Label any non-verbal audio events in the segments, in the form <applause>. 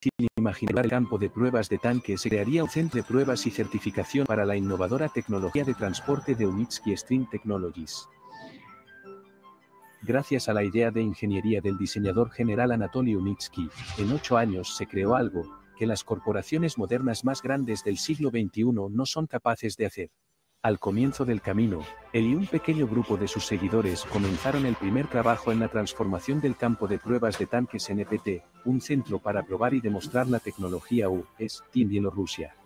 sin imaginar el campo de pruebas de tanques se crearía un centro de pruebas y certificación para la innovadora tecnología de transporte de Unitsky Stream Technologies. Gracias a la idea de ingeniería del diseñador general Anatoly Unitsky, en ocho años se creó algo que las corporaciones modernas más grandes del siglo XXI no son capaces de hacer. Al comienzo del camino, él y un pequeño grupo de sus seguidores comenzaron el primer trabajo en la transformación del campo de pruebas de tanques NPT, un centro para probar y demostrar la tecnología UST en Bielorrusia.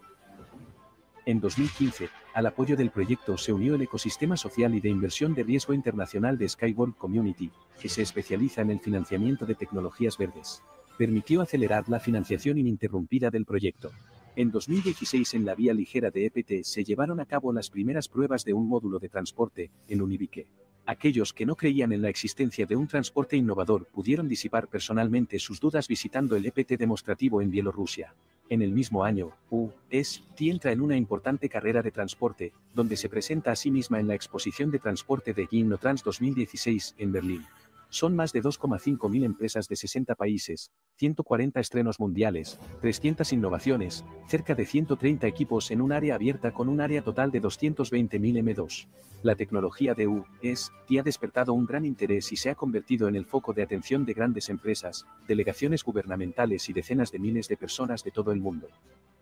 En 2015, al apoyo del proyecto se unió el ecosistema social y de inversión de riesgo internacional de Skyboard Community, que se especializa en el financiamiento de tecnologías verdes. Permitió acelerar la financiación ininterrumpida del proyecto. En 2016 en la vía ligera de EPT se llevaron a cabo las primeras pruebas de un módulo de transporte, en Unibike. Aquellos que no creían en la existencia de un transporte innovador pudieron disipar personalmente sus dudas visitando el EPT demostrativo en Bielorrusia. En el mismo año, UST entra en una importante carrera de transporte, donde se presenta a sí misma en la exposición de transporte de Gimno 2016 en Berlín. Son más de 2,5 mil empresas de 60 países, 140 estrenos mundiales, 300 innovaciones, cerca de 130 equipos en un área abierta con un área total de 220 mil M2. La tecnología de U es y ha despertado un gran interés y se ha convertido en el foco de atención de grandes empresas, delegaciones gubernamentales y decenas de miles de personas de todo el mundo.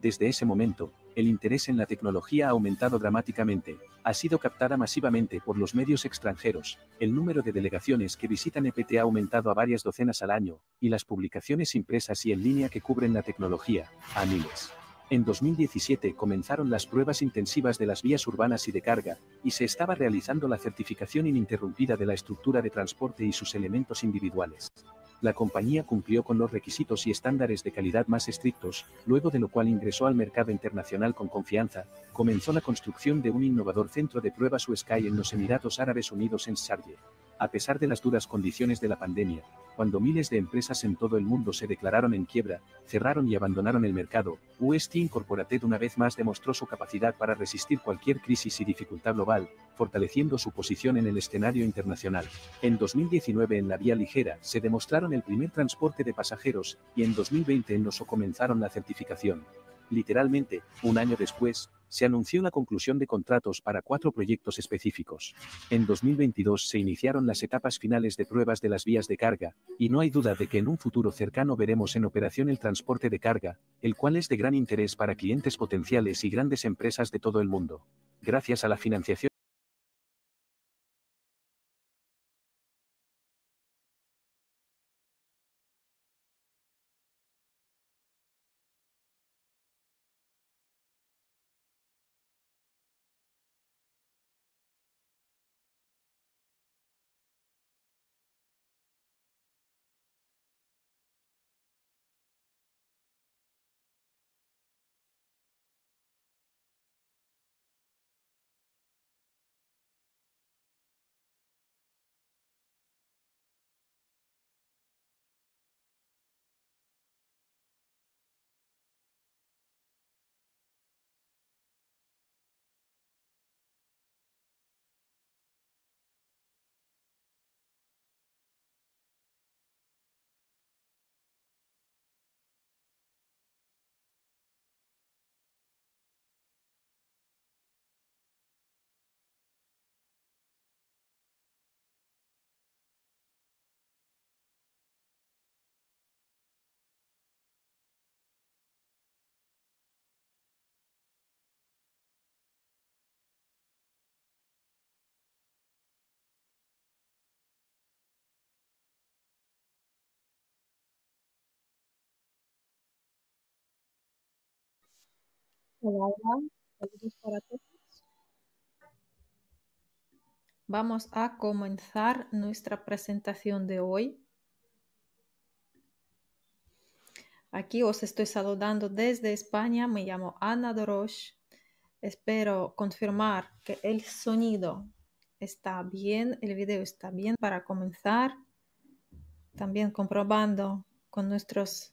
Desde ese momento, el interés en la tecnología ha aumentado dramáticamente, ha sido captada masivamente por los medios extranjeros, el número de delegaciones que visitan EPT ha aumentado a varias docenas al año, y las publicaciones impresas y en línea que cubren la tecnología, a miles. En 2017 comenzaron las pruebas intensivas de las vías urbanas y de carga, y se estaba realizando la certificación ininterrumpida de la estructura de transporte y sus elementos individuales la compañía cumplió con los requisitos y estándares de calidad más estrictos, luego de lo cual ingresó al mercado internacional con confianza, comenzó la construcción de un innovador centro de pruebas Sky en los Emiratos Árabes Unidos en Sharjah. A pesar de las duras condiciones de la pandemia, cuando miles de empresas en todo el mundo se declararon en quiebra, cerraron y abandonaron el mercado, UST Incorporated una vez más demostró su capacidad para resistir cualquier crisis y dificultad global, fortaleciendo su posición en el escenario internacional. En 2019 en la vía ligera se demostraron el primer transporte de pasajeros, y en 2020 en Noso comenzaron la certificación. Literalmente, un año después, se anunció la conclusión de contratos para cuatro proyectos específicos. En 2022 se iniciaron las etapas finales de pruebas de las vías de carga, y no hay duda de que en un futuro cercano veremos en operación el transporte de carga, el cual es de gran interés para clientes potenciales y grandes empresas de todo el mundo. Gracias a la financiación Vamos a comenzar nuestra presentación de hoy. Aquí os estoy saludando desde España. Me llamo Ana Dorosh. Espero confirmar que el sonido está bien, el video está bien para comenzar. También comprobando con nuestros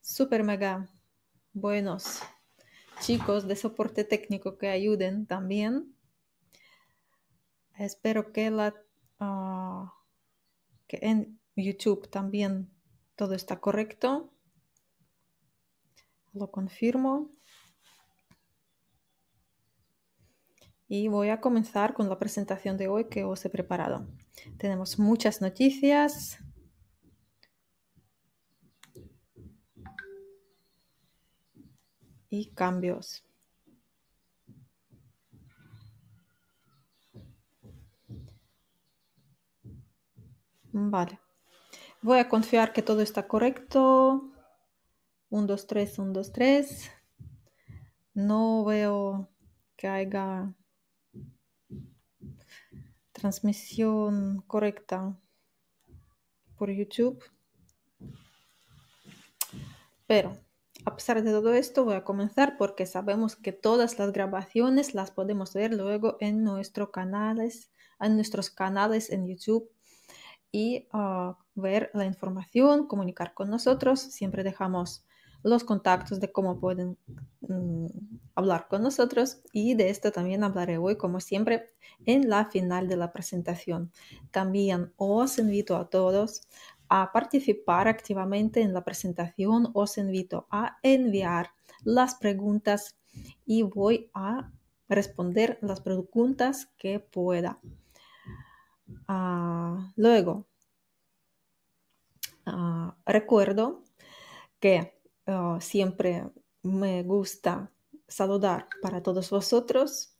super mega buenos chicos de soporte técnico que ayuden también. Espero que, la, ah, en YouTube también todo está correcto. Lo confirmo. Y voy a comenzar con la presentación de hoy que os he preparado. Tenemos muchas noticias, y cambios. Vale. Voy a confiar que todo está correcto. 1, 2, 3, 1, 2, 3. No veo que haya transmisión correcta por YouTube. Pero a pesar de todo esto, voy a comenzar porque sabemos que todas las grabaciones las podemos ver luego en, nuestros canales, en nuestros canales en YouTube y ah, ver la información, comunicar con nosotros. Siempre dejamos los contactos de cómo pueden mm, hablar con nosotros y de esto también hablaré hoy, como siempre, en la final de la presentación. También os invito a todos a participar activamente en la presentación, os invito a enviar las preguntas y voy a responder las preguntas que pueda. Ah, luego, ah, recuerdo que ah, siempre me gusta saludar para todos vosotros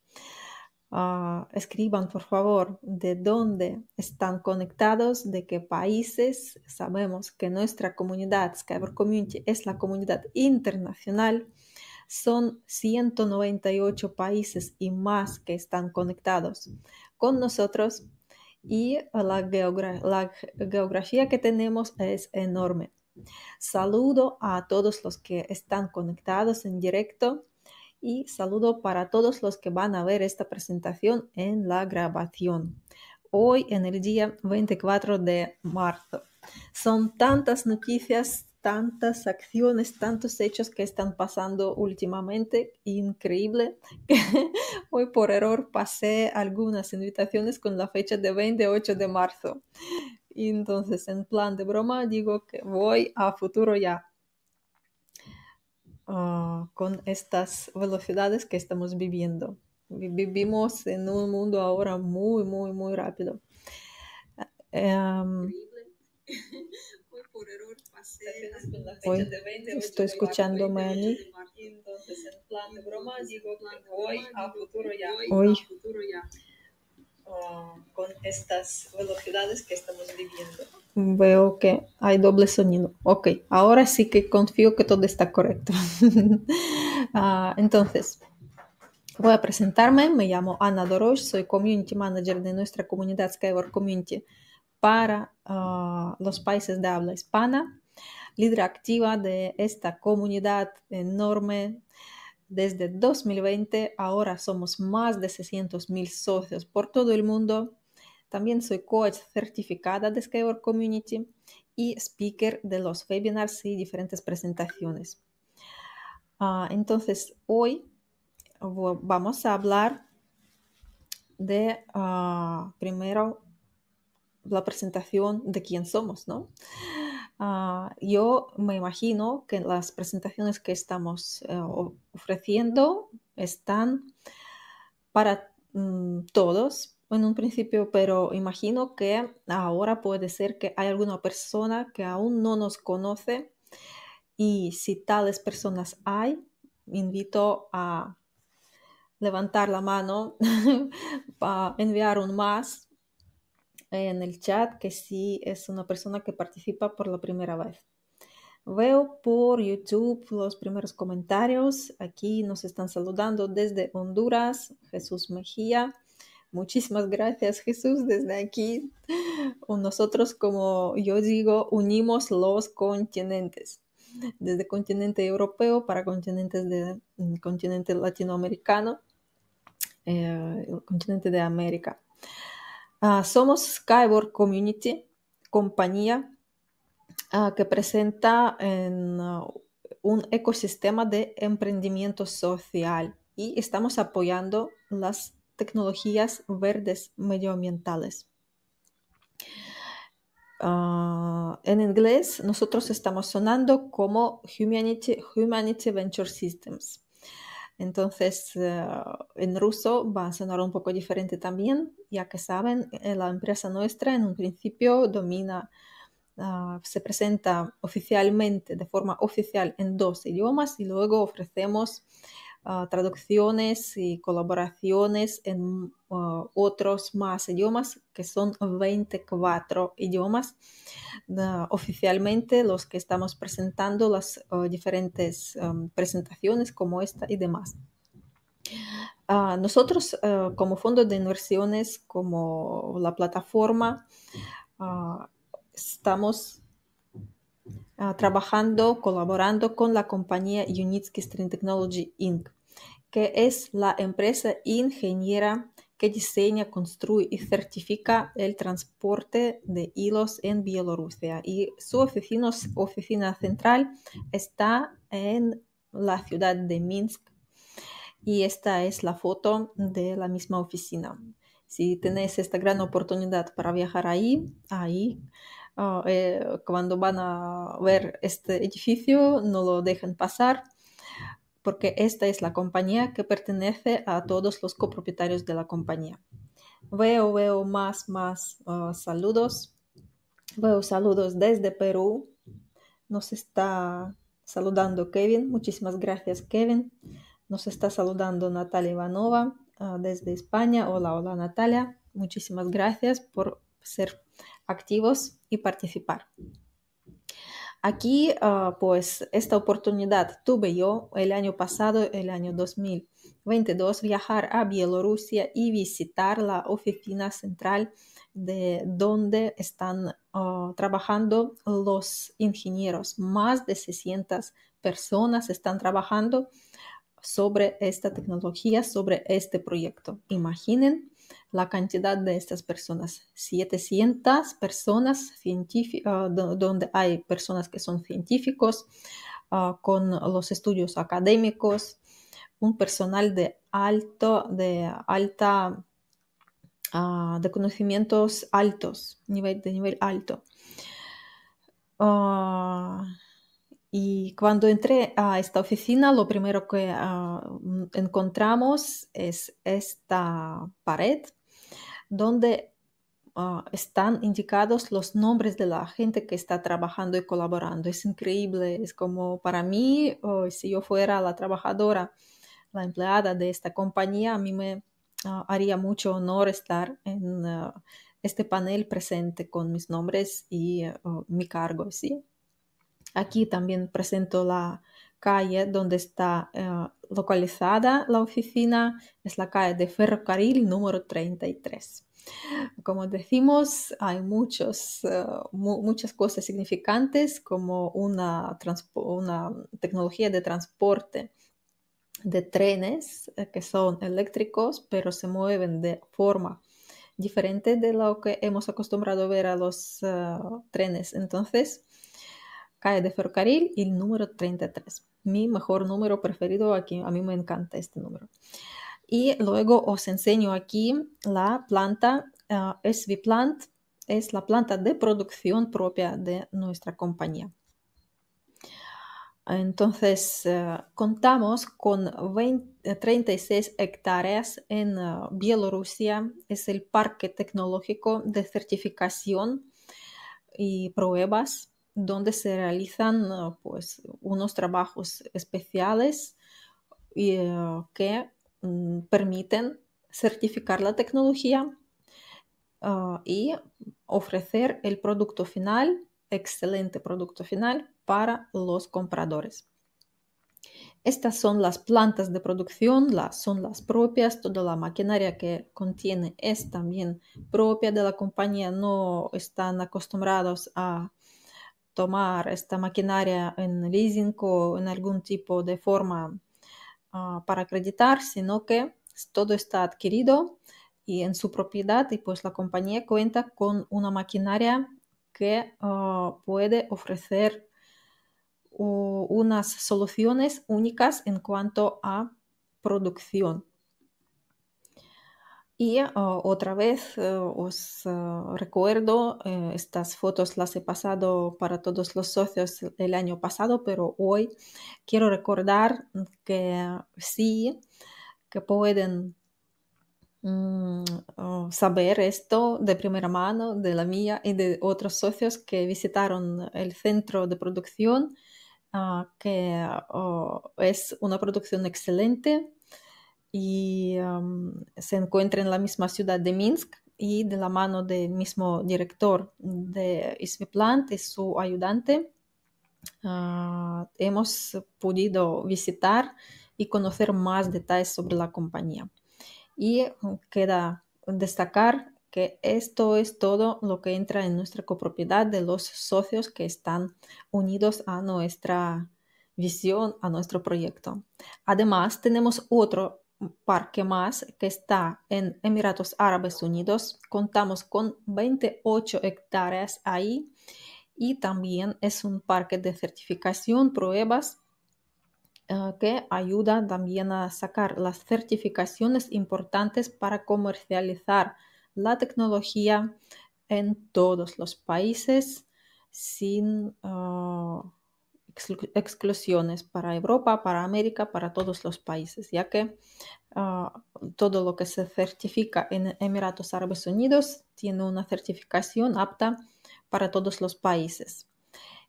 Ah, escriban, por favor, de dónde están conectados, de qué países. Sabemos que nuestra comunidad, Skype Community, es la comunidad internacional. Son 198 países y más que están conectados con nosotros y la geografía que tenemos es enorme. Saludo a todos los que están conectados en directo y saludo para todos los que van a ver esta presentación en la grabación. Hoy en el día 24 de marzo. Son tantas noticias, tantas acciones, tantos hechos que están pasando últimamente, increíble. <laughs> hoy por error pasé algunas invitaciones con la fecha de 28 de marzo. Y entonces, en plan de broma, digo que voy a futuro ya, Ah, con estas velocidades que estamos viviendo. Vivimos en un mundo ahora muy, muy, muy rápido. Em, <laughs> estoy escuchando hoy a futuro Hoy con estas velocidades que estamos viviendo. Veo que hay doble sonido. Ok, ahora sí que confío que todo está correcto. <laughs> Ah, entonces, voy a presentarme. Me llamo Ana Dorosh, soy community manager de nuestra comunidad Skyward Community para ah, los países de habla hispana, líder activa de esta comunidad enorme desde 2020 ahora somos más de 600.000 socios por todo el mundo. También soy coach certificada de Skyward Community y speaker de los webinars y diferentes presentaciones. Ah, entonces, hoy vamos a hablar de ah, primero la presentación de quién somos, ¿no? Ah, yo me imagino que las presentaciones que estamos eh, ofreciendo están para mm, todos en un principio, pero imagino que ahora puede ser que hay alguna persona que aún no nos conoce y si tales personas hay, invito a levantar la mano, para <laughs> enviar un más en el chat que sí es una persona que participa por la primera vez. Veo por YouTube los primeros comentarios. Aquí nos están saludando desde Honduras, Jesús Mejía. Muchísimas gracias Jesús desde aquí. Nosotros, como yo digo, unimos los continentes, desde continente europeo para continentes de continente latinoamericano, el eh, continente de América. Ah, somos Skyboard Community, compañía ah, que presenta ah, un ecosistema de emprendimiento social y estamos apoyando las tecnologías verdes medioambientales. en inglés nosotros estamos sonando como Humanity Venture Systems. Entonces, eh, en ruso va a sonar un poco diferente también, ya que saben, eh, la empresa nuestra en un principio domina, ah, se presenta oficialmente, de forma oficial, en dos idiomas y luego ofrecemos Ah, traducciones y colaboraciones en ah, otros más idiomas, que son 24 idiomas. Ah, oficialmente los que estamos presentando, las diferentes presentaciones como esta y demás. nosotros como fondo de inversiones, como la plataforma, estamos Ah, trabajando, colaborando con la compañía Unitsky String Technology Inc., que es la empresa ingeniera que diseña, construye y certifica el transporte de hilos en Bielorrusia. Y su oficina, central está en la ciudad de Minsk. Y esta es la foto de la misma oficina. Si tenéis esta gran oportunidad para viajar ahí, ahí Ah, eh, cuando van a ver este edificio no lo dejen pasar porque esta es la compañía que pertenece a todos los copropietarios de la compañía. Veo, veo más, más ah, saludos. Veo saludos desde Perú. Nos está saludando Kevin. Muchísimas gracias, Kevin. Nos está saludando Natalia Ivanova ah, desde España. Hola, hola, Natalia. Muchísimas gracias por ser activos y participar. Aquí, ah, pues, esta oportunidad tuve yo el año pasado, el año 2022, viajar a Bielorrusia y visitar la oficina central de donde están ah, trabajando los ingenieros. Más de 600 personas están trabajando sobre esta tecnología, sobre este proyecto. Imaginen la cantidad de estas personas. 700 personas ah, donde hay personas que son científicos, ah, con los estudios académicos, un personal de alto, de alta, ah, de conocimientos altos, nivel, de nivel alto. Y cuando entré a esta oficina, lo primero que ah, mm, encontramos es esta pared donde ah, están indicados los nombres de la gente que está trabajando y colaborando. Es increíble, es como para mí, oh, si yo fuera la trabajadora, la empleada de esta compañía, a mí me ah, haría mucho honor estar en este panel presente con mis nombres y oh, mi cargo, ¿sí? Aquí también presento la calle donde está eh, localizada la oficina, es la calle de ferrocarril número 33. Como decimos, hay muchos, eh, muchas cosas significantes como una, tecnología de transporte de trenes eh, que son eléctricos, pero se mueven de forma diferente de lo que hemos acostumbrado a ver a los trenes. Entonces, calle de ferrocarril el número 33. Mi mejor número preferido aquí, a mí me encanta este número. Y luego os enseño aquí la planta ah, es SV Plant, es la planta de producción propia de nuestra compañía. Entonces, ah, contamos con 36 hectáreas en ah, Bielorrusia. Es el parque tecnológico de certificación y pruebas donde se realizan pues, unos trabajos especiales ah, que mm, permiten certificar la tecnología ah, y ofrecer el producto final, excelente producto final para los compradores. Estas son las plantas de producción, las, son las propias, toda la maquinaria que contiene es también propia de la compañía, no están acostumbrados a tomar esta maquinaria en leasing o en algún tipo de forma ah, para acreditar, sino que todo está adquirido y en su propiedad y pues la compañía cuenta con una maquinaria que ah, puede ofrecer unas soluciones únicas en cuanto a producción. Y ah, otra vez eh, os ah, recuerdo, eh, estas fotos las he pasado para todos los socios el año pasado, pero hoy quiero recordar que sí, que pueden mm, oh, saber esto de primera mano, de la mía y de otros socios que visitaron el centro de producción, ah, que oh, es una producción excelente y se encuentra en la misma ciudad de Minsk y de la mano del mismo director de Isviplant y su ayudante ah, hemos podido visitar y conocer más detalles sobre la compañía. Y queda destacar que esto es todo lo que entra en nuestra copropiedad de los socios que están unidos a nuestra visión, a nuestro proyecto. Además, tenemos otro parque más, que está en Emiratos Árabes Unidos. Contamos con 28 hectáreas ahí y también es un parque de certificación, pruebas eh, que ayuda también a sacar las certificaciones importantes para comercializar la tecnología en todos los países sin ah, exclusiones para Europa, para América, para todos los países, ya que ah, todo lo que se certifica en Emiratos Árabes Unidos tiene una certificación apta para todos los países.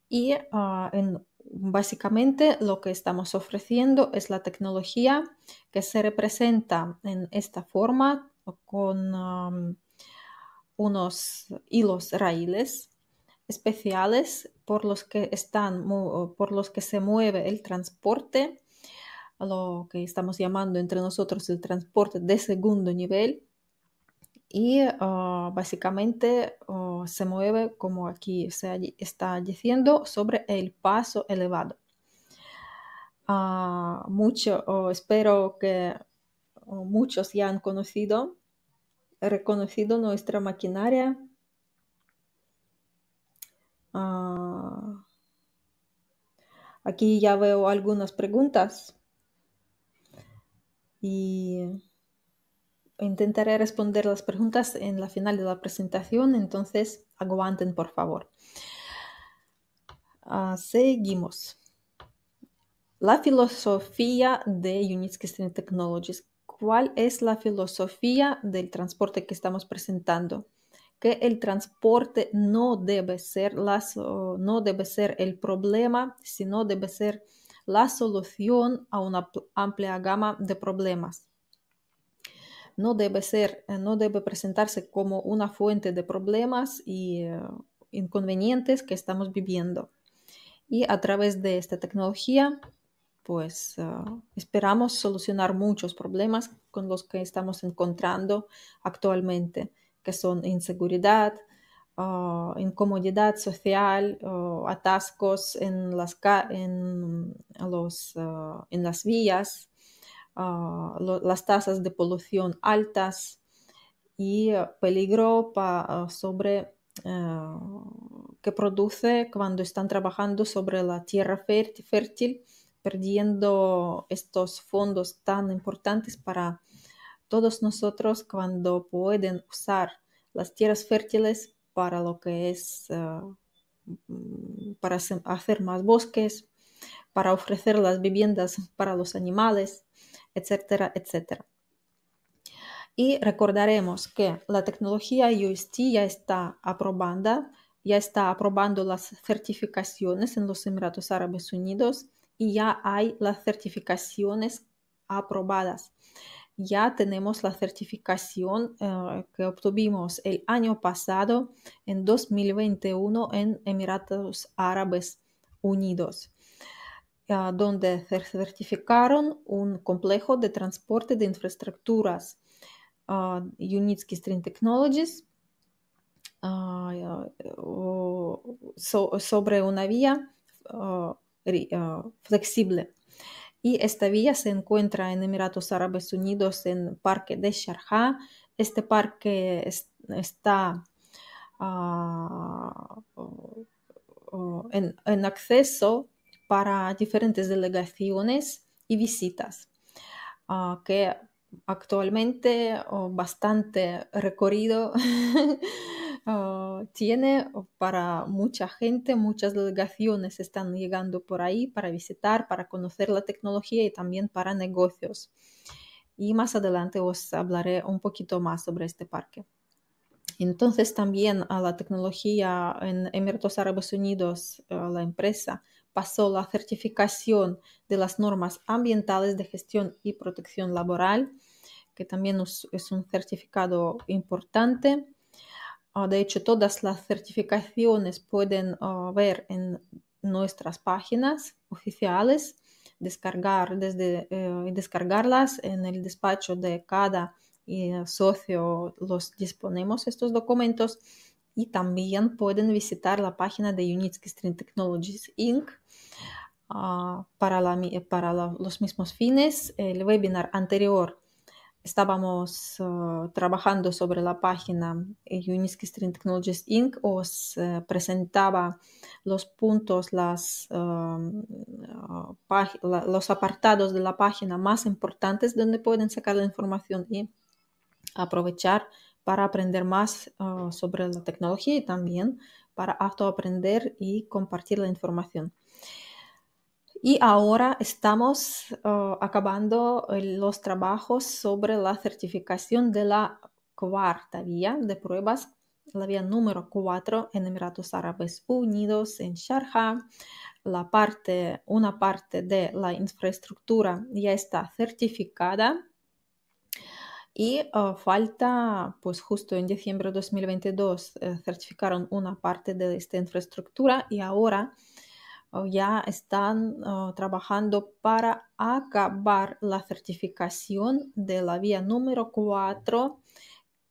Y ah, básicamente lo que estamos ofreciendo es la tecnología que se representa en esta forma con ah, unos hilos raíles especiales por los que están, por los que se mueve el transporte, lo que estamos llamando entre nosotros el transporte de segundo nivel. Y ah, básicamente ah, se mueve, como aquí se está diciendo, sobre el paso elevado. Ah, mucho, espero que muchos ya han conocido, reconocido nuestra maquinaria Ah. aquí ya veo algunas preguntas y intentaré responder las preguntas en la final de la presentación, entonces aguanten por favor. Ah, seguimos. La filosofía de Units Technologies. ¿Cuál es la filosofía del transporte que estamos presentando? que el transporte no debe ser, no debe ser el problema, sino debe ser la solución a una amplia gama de problemas. No debe ser, eh, no debe presentarse como una fuente de problemas y eh, inconvenientes que estamos viviendo. Y a través de esta tecnología, pues eh, esperamos solucionar muchos problemas con los que estamos encontrando actualmente que son inseguridad, ah, incomodidad social, atascos en las, los, ah, en las vías, ah, las tasas de polución altas y peligro sobre que produce cuando están trabajando sobre la tierra fértil, perdiendo estos fondos tan importantes para todos nosotros cuando pueden usar las tierras fértiles para lo que es, eh, mm, para hacer más bosques, para ofrecer las viviendas para los animales, etcétera, etcétera. Y recordaremos que la tecnología UST ya está aprobada, ya está aprobando las certificaciones en los Emiratos Árabes Unidos y ya hay las certificaciones aprobadas ya tenemos la certificación eh, que obtuvimos el año pasado, en 2021, en Emiratos Árabes Unidos, ah, donde certificaron un complejo de transporte de infraestructuras, ah, Unitsky String Technologies, ah, sobre una vía flexible y esta villa se encuentra en Emiratos Árabes Unidos en Parque de Sharjah. Este parque está ah, oh, en, acceso para diferentes delegaciones y visitas, ah, que actualmente oh, bastante recorrido <laughs> Ah, tiene para mucha gente, muchas delegaciones están llegando por ahí para visitar, para conocer la tecnología y también para negocios. Y más adelante os hablaré un poquito más sobre este parque. Entonces también a la tecnología en Emiratos Árabes Unidos, eh, la empresa pasó la certificación de las normas ambientales de gestión y protección laboral, que también es un certificado importante. Ah, de hecho, todas las certificaciones pueden ah, ver en nuestras páginas oficiales, eh, descargarlas en el despacho de cada eh, socio. Los disponemos estos documentos y también pueden visitar la página de Unitsky Stream Technologies Inc. Ah, para, los mismos fines. El webinar anterior estábamos eh, trabajando sobre la página eh, Uniski String Technologies Inc. os eh, presentaba los puntos, las, em, los apartados de la página más importantes donde pueden sacar la información y aprovechar para aprender más sobre la tecnología y también para autoaprender y compartir la información. Y ahora estamos uh, acabando eh, los trabajos sobre la certificación de la cuarta vía de pruebas, la vía número 4 en Emiratos Árabes Unidos, en Sharjah. La parte, una parte de la infraestructura ya está certificada y uh, falta, pues justo en diciembre de 2022 eh, certificaron una parte de esta infraestructura y ahora ya están oh, trabajando para acabar la certificación de la vía número 4,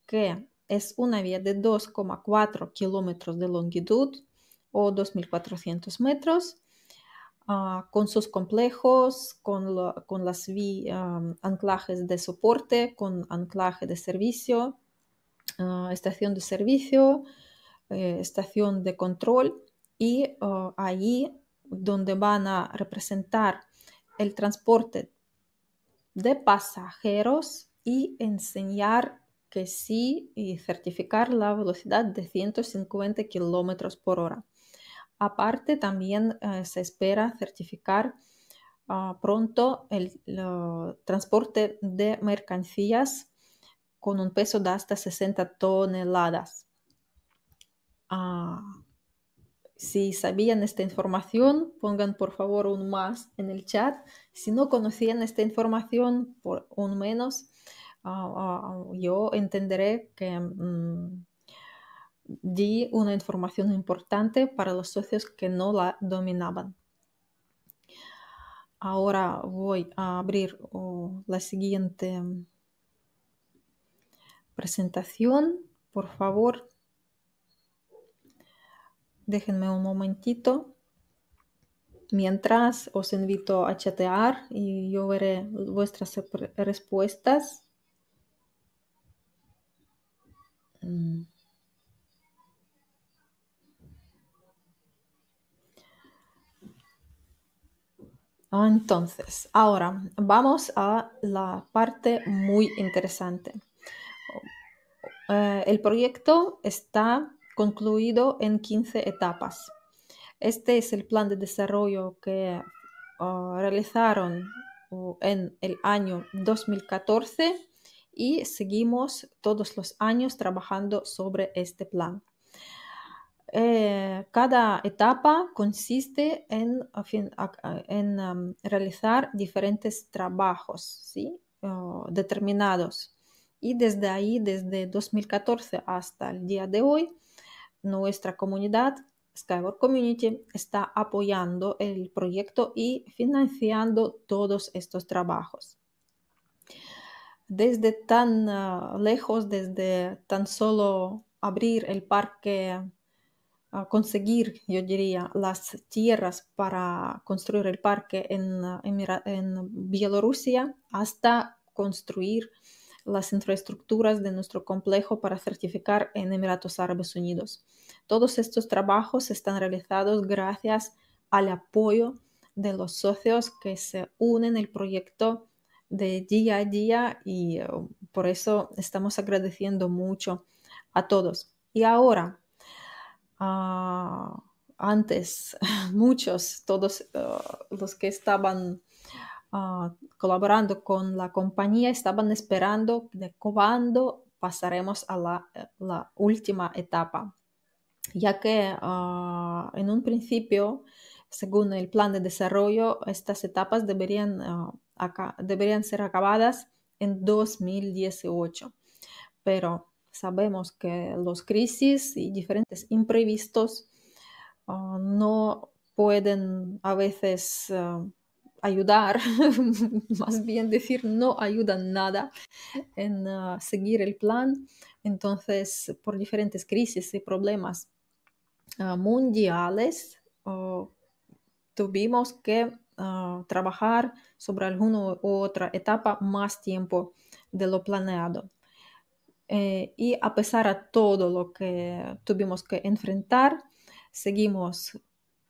que es una vía de 2,4 kilómetros de longitud o 2.400 metros, ah, con sus complejos, con, las anclajes de soporte, con anclaje de servicio, ah, estación de servicio, eh, estación de control. Y oh, allí donde van a representar el transporte de pasajeros y enseñar que sí y certificar la velocidad de 150 kilómetros por hora. Aparte, también eh, se espera certificar ah, pronto el, transporte de mercancías con un peso de hasta 60 toneladas. Ah, si sabían esta información, pongan por favor un más en el chat. Si no conocían esta información, por un menos, ah, ah, ah, yo entenderé que mm, di una información importante para los socios que no la dominaban. Ahora voy a abrir la siguiente mm, presentación. Por favor, Déjenme un momentito. Mientras os invito a chatear y yo veré vuestras respuestas. Mm. Ah, entonces, ahora vamos a la parte muy interesante. Eh, el proyecto está concluido en 15 etapas. Este es el plan de desarrollo que ah, realizaron en el año 2014 y seguimos todos los años trabajando sobre este plan. Eh, cada etapa consiste en, um, realizar diferentes trabajos ¿sí? determinados. Y desde ahí, desde 2014 hasta el día de hoy, nuestra comunidad Skyward Community está apoyando el proyecto y financiando todos estos trabajos. Desde tan ah, lejos, desde tan solo abrir el parque, ah, conseguir, yo diría, las tierras para construir el parque en, ah, en Bielorrusia, hasta construir las infraestructuras de nuestro complejo para certificar en Emiratos Árabes Unidos. Todos estos trabajos están realizados gracias al apoyo de los socios que se unen al proyecto de día a día y eh, por eso estamos agradeciendo mucho a todos. Y ahora, ah, antes, <laughs> muchos, todos eh, los que estaban Ah, colaborando con la compañía estaban esperando de cuándo pasaremos a la, última etapa, ya que ah, en un principio, según el plan de desarrollo, estas etapas deberían, ah, deberían ser acabadas en 2018, pero sabemos que los crisis y diferentes imprevistos no pueden a veces ayudar, <laughs> más bien decir, no ayuda nada en ah, seguir el plan. Entonces, por diferentes crisis y problemas ah, mundiales, tuvimos que ah, trabajar sobre alguna u otra etapa más tiempo de lo planeado. Eh, y a pesar de todo lo que tuvimos que enfrentar, seguimos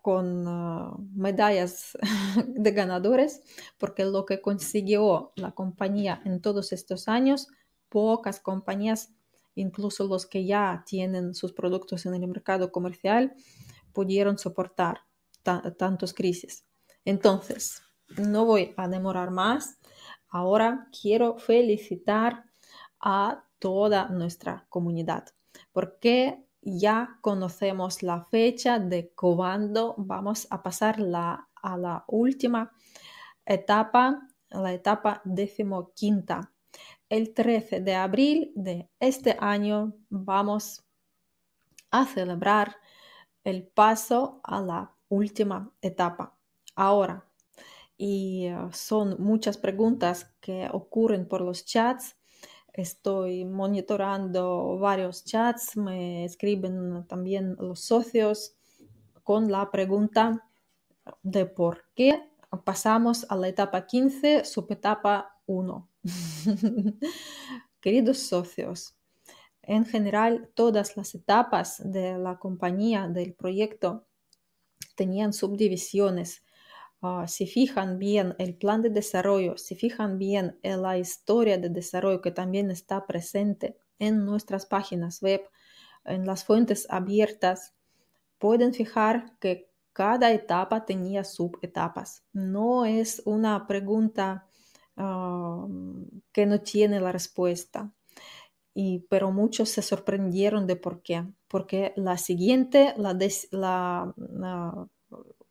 con ah, medallas <laughs> de ganadores, porque lo que consiguió la compañía en todos estos años, pocas compañías, incluso los que ya tienen sus productos en el mercado comercial, pudieron soportar tantos crisis. Entonces, no voy a demorar más. Ahora quiero felicitar a toda nuestra comunidad, porque ya conocemos la fecha de cuándo vamos a pasar a la última etapa, la etapa decimoquinta. El 13 de abril de este año vamos a celebrar el paso a la última etapa. Ahora, y eh, son muchas preguntas que ocurren por los chats, Estoy monitorando varios chats, me escriben también los socios con la pregunta de por qué pasamos a la etapa 15, subetapa 1. <laughs> Queridos socios, en general todas las etapas de la compañía, del proyecto, tenían subdivisiones Ah, si fijan bien el plan de desarrollo, si fijan bien la historia de desarrollo que también está presente en nuestras páginas web, en las fuentes abiertas, pueden fijar que cada etapa tenía subetapas. No es una pregunta ah, que no tiene la respuesta. Y, pero muchos se sorprendieron de por qué. Porque la siguiente, la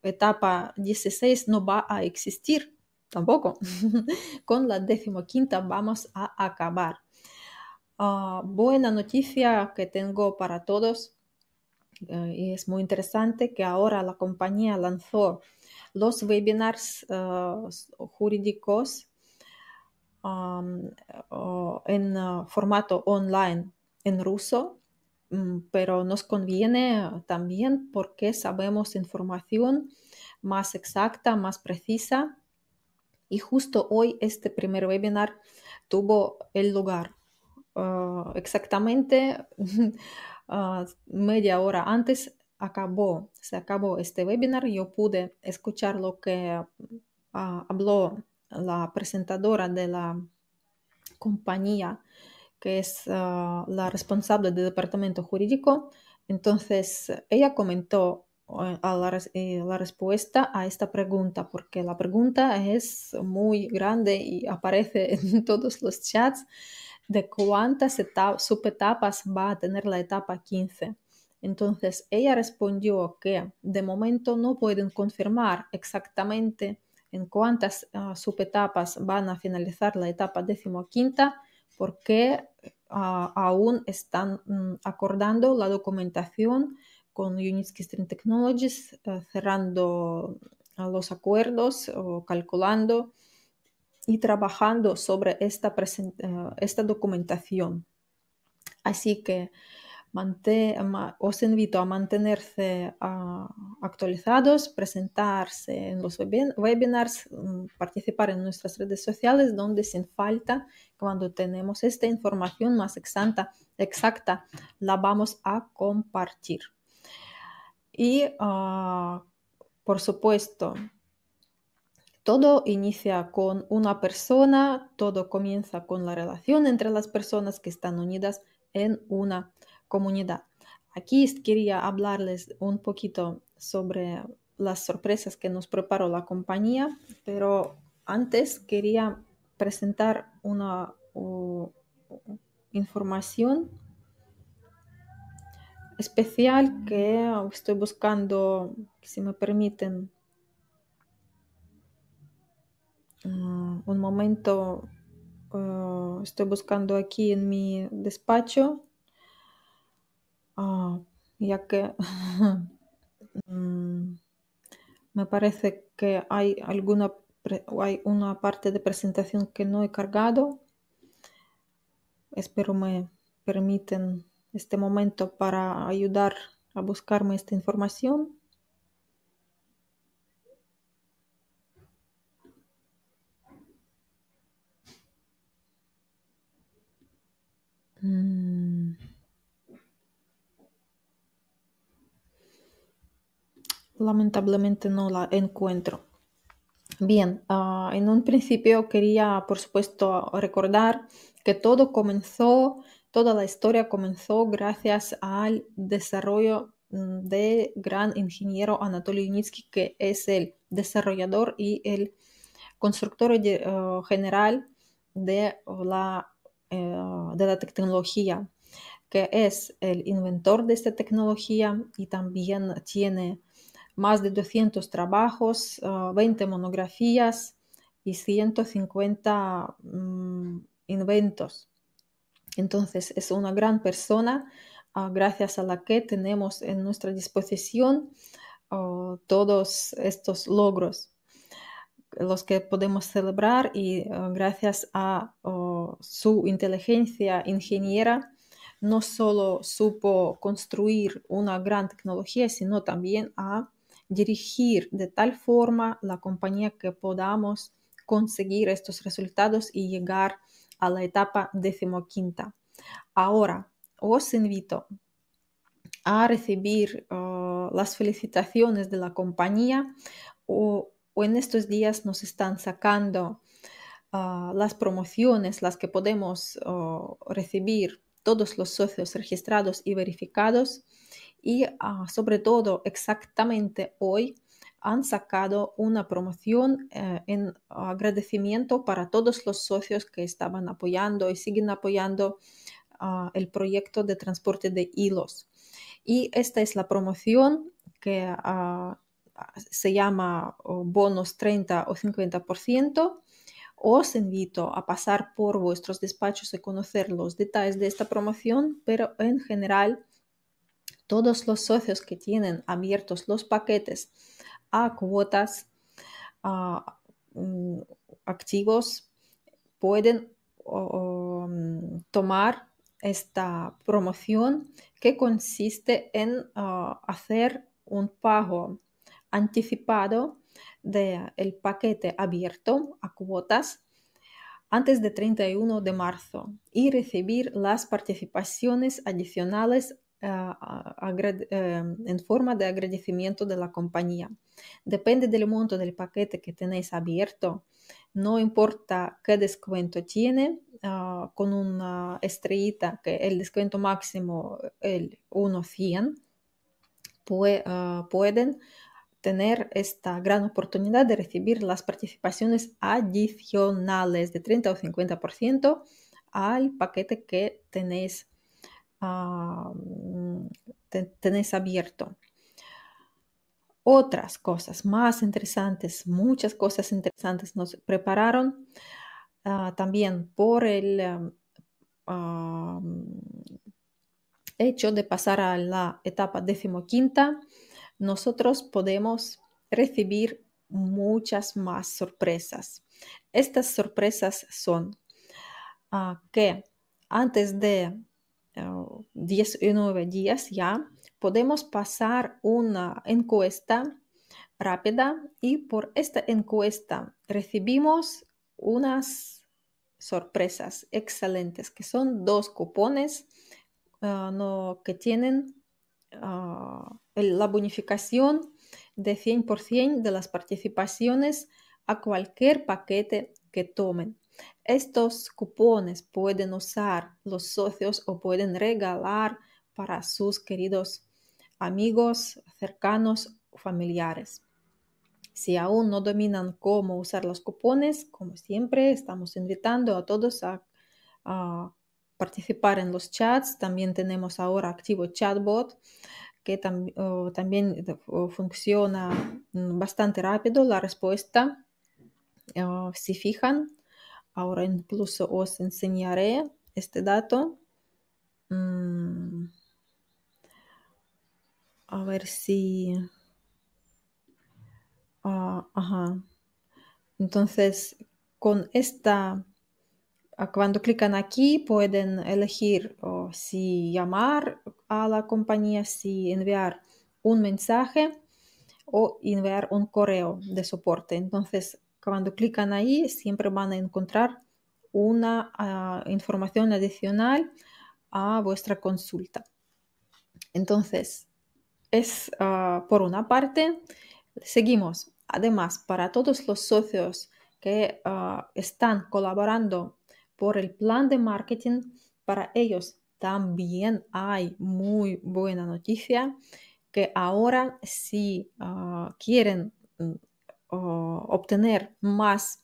etapa 16 no va a existir tampoco. <laughs> Con la quinta vamos a acabar. Ah, buena noticia que tengo para todos eh, y es muy interesante que ahora la compañía lanzó los webinars ah, jurídicos ah, en formato online en ruso Mm, pero nos conviene ah, también porque sabemos información más exacta, más precisa. Y justo hoy este primer webinar tuvo el lugar. Ah, exactamente <laughs> ah, media hora antes acabó, se acabó este webinar. Yo pude escuchar lo que habló la presentadora de la compañía que es ah, la responsable del departamento jurídico. Entonces, ella comentó eh, eh, la, respuesta a esta pregunta, porque la pregunta es muy grande y aparece <laughs> en todos los chats de cuántas subetapas va a tener la etapa 15. Entonces, ella respondió que de momento no pueden confirmar exactamente en cuántas ah, subetapas van a finalizar la etapa 15, porque Ah, aún están mm, acordando la documentación con Unitsky Stream Technologies, eh, cerrando mm, los acuerdos o calculando y trabajando sobre esta, eh, esta documentación. Así que os invito a mantenerse actualizados, presentarse en los webinars, mm, participar en nuestras redes sociales, donde sin falta, cuando tenemos esta información más exacta, la vamos a compartir. Y, ah, por supuesto, todo inicia con una persona, todo comienza con la relación entre las personas que están unidas en una comunidad. Aquí quería hablarles un poquito sobre las sorpresas que nos preparó la compañía, pero antes quería presentar una información especial que estoy buscando, si me permiten, mm, un momento, eh, estoy buscando aquí en mi despacho Ah, ya que <laughs> mm, me parece que hay alguna hay una parte de presentación que no he cargado. Espero me permiten este momento para ayudar a buscarme esta información. Mm. lamentablemente no la encuentro. Bien, ah, en un principio quería, por supuesto, recordar que todo comenzó, toda la historia comenzó gracias al desarrollo mm, del gran ingeniero Anatoly Unitsky, que es el desarrollador y el constructor ah, general de la, eh, de la tecnología, que es el inventor de esta tecnología y también tiene más de 200 trabajos, 20 ah, monografías y 150 mm, inventos. Entonces es una gran persona ah, gracias a la que tenemos en nuestra disposición ah, todos estos logros los que podemos celebrar y gracias a oh, su inteligencia ingeniera no solo supo construir una gran tecnología, sino también a dirigir de tal forma la compañía que podamos conseguir estos resultados y llegar a la etapa decimoquinta. Ahora, os invito a recibir uh, las felicitaciones de la compañía o, en estos días nos están sacando uh, las promociones, las que podemos uh, recibir todos los socios registrados y verificados y ah, sobre todo exactamente hoy han sacado una promoción eh, en agradecimiento para todos los socios que estaban apoyando y siguen apoyando ah, el proyecto de transporte de hilos. Y esta es la promoción que ah, se llama bonos 30 o 50%. Os invito a pasar por vuestros despachos y conocer los detalles de esta promoción, pero en general todos los socios que tienen abiertos los paquetes a cuotas mm, activos pueden um, tomar esta promoción que consiste en ah, hacer un pago anticipado del ah, el paquete abierto a cuotas antes de 31 de marzo y recibir las participaciones adicionales en forma de agradecimiento de la compañía. Depende del monto del paquete que tenéis abierto, no importa qué descuento tiene, con una estrellita que el descuento máximo, el 100 pueden tener esta gran oportunidad de recibir las participaciones adicionales de 30 o 50% al paquete que tenéis Ah, mm, tenés abierto. Otras cosas más interesantes, muchas cosas interesantes nos prepararon ah, también por el um, hecho de pasar a la etapa decimoquinta. Nosotros podemos recibir muchas más sorpresas. Estas sorpresas son ah, que antes de 19 ah, eh, días ya, podemos pasar una encuesta rápida y por esta encuesta recibimos unas sorpresas excelentes que son dos cupones ah, que tienen ah, la bonificación de 100% de las participaciones a cualquier paquete que tomen. Estos cupones pueden usar los socios o pueden regalar para sus queridos amigos, cercanos o familiares. Si aún no dominan cómo usar los cupones, como siempre, estamos invitando a todos a, participar en los chats. También tenemos ahora activo chatbot que también funciona bastante rápido la respuesta. Ah, si fijan, Ahora incluso os enseñaré este dato. Mm, a ver si... Ah, ajá. Entonces, con esta, ah, cuando clican aquí, pueden elegir oh, si llamar a la compañía, si enviar un mensaje o enviar un correo de soporte. Entonces, cuando clican ahí siempre van a encontrar una ah, información adicional a vuestra consulta. Entonces, es ah, por una parte, seguimos. Además, para todos los socios que ah, están colaborando por el plan de marketing, para ellos también hay muy buena noticia que ahora si quieren mm, obtener más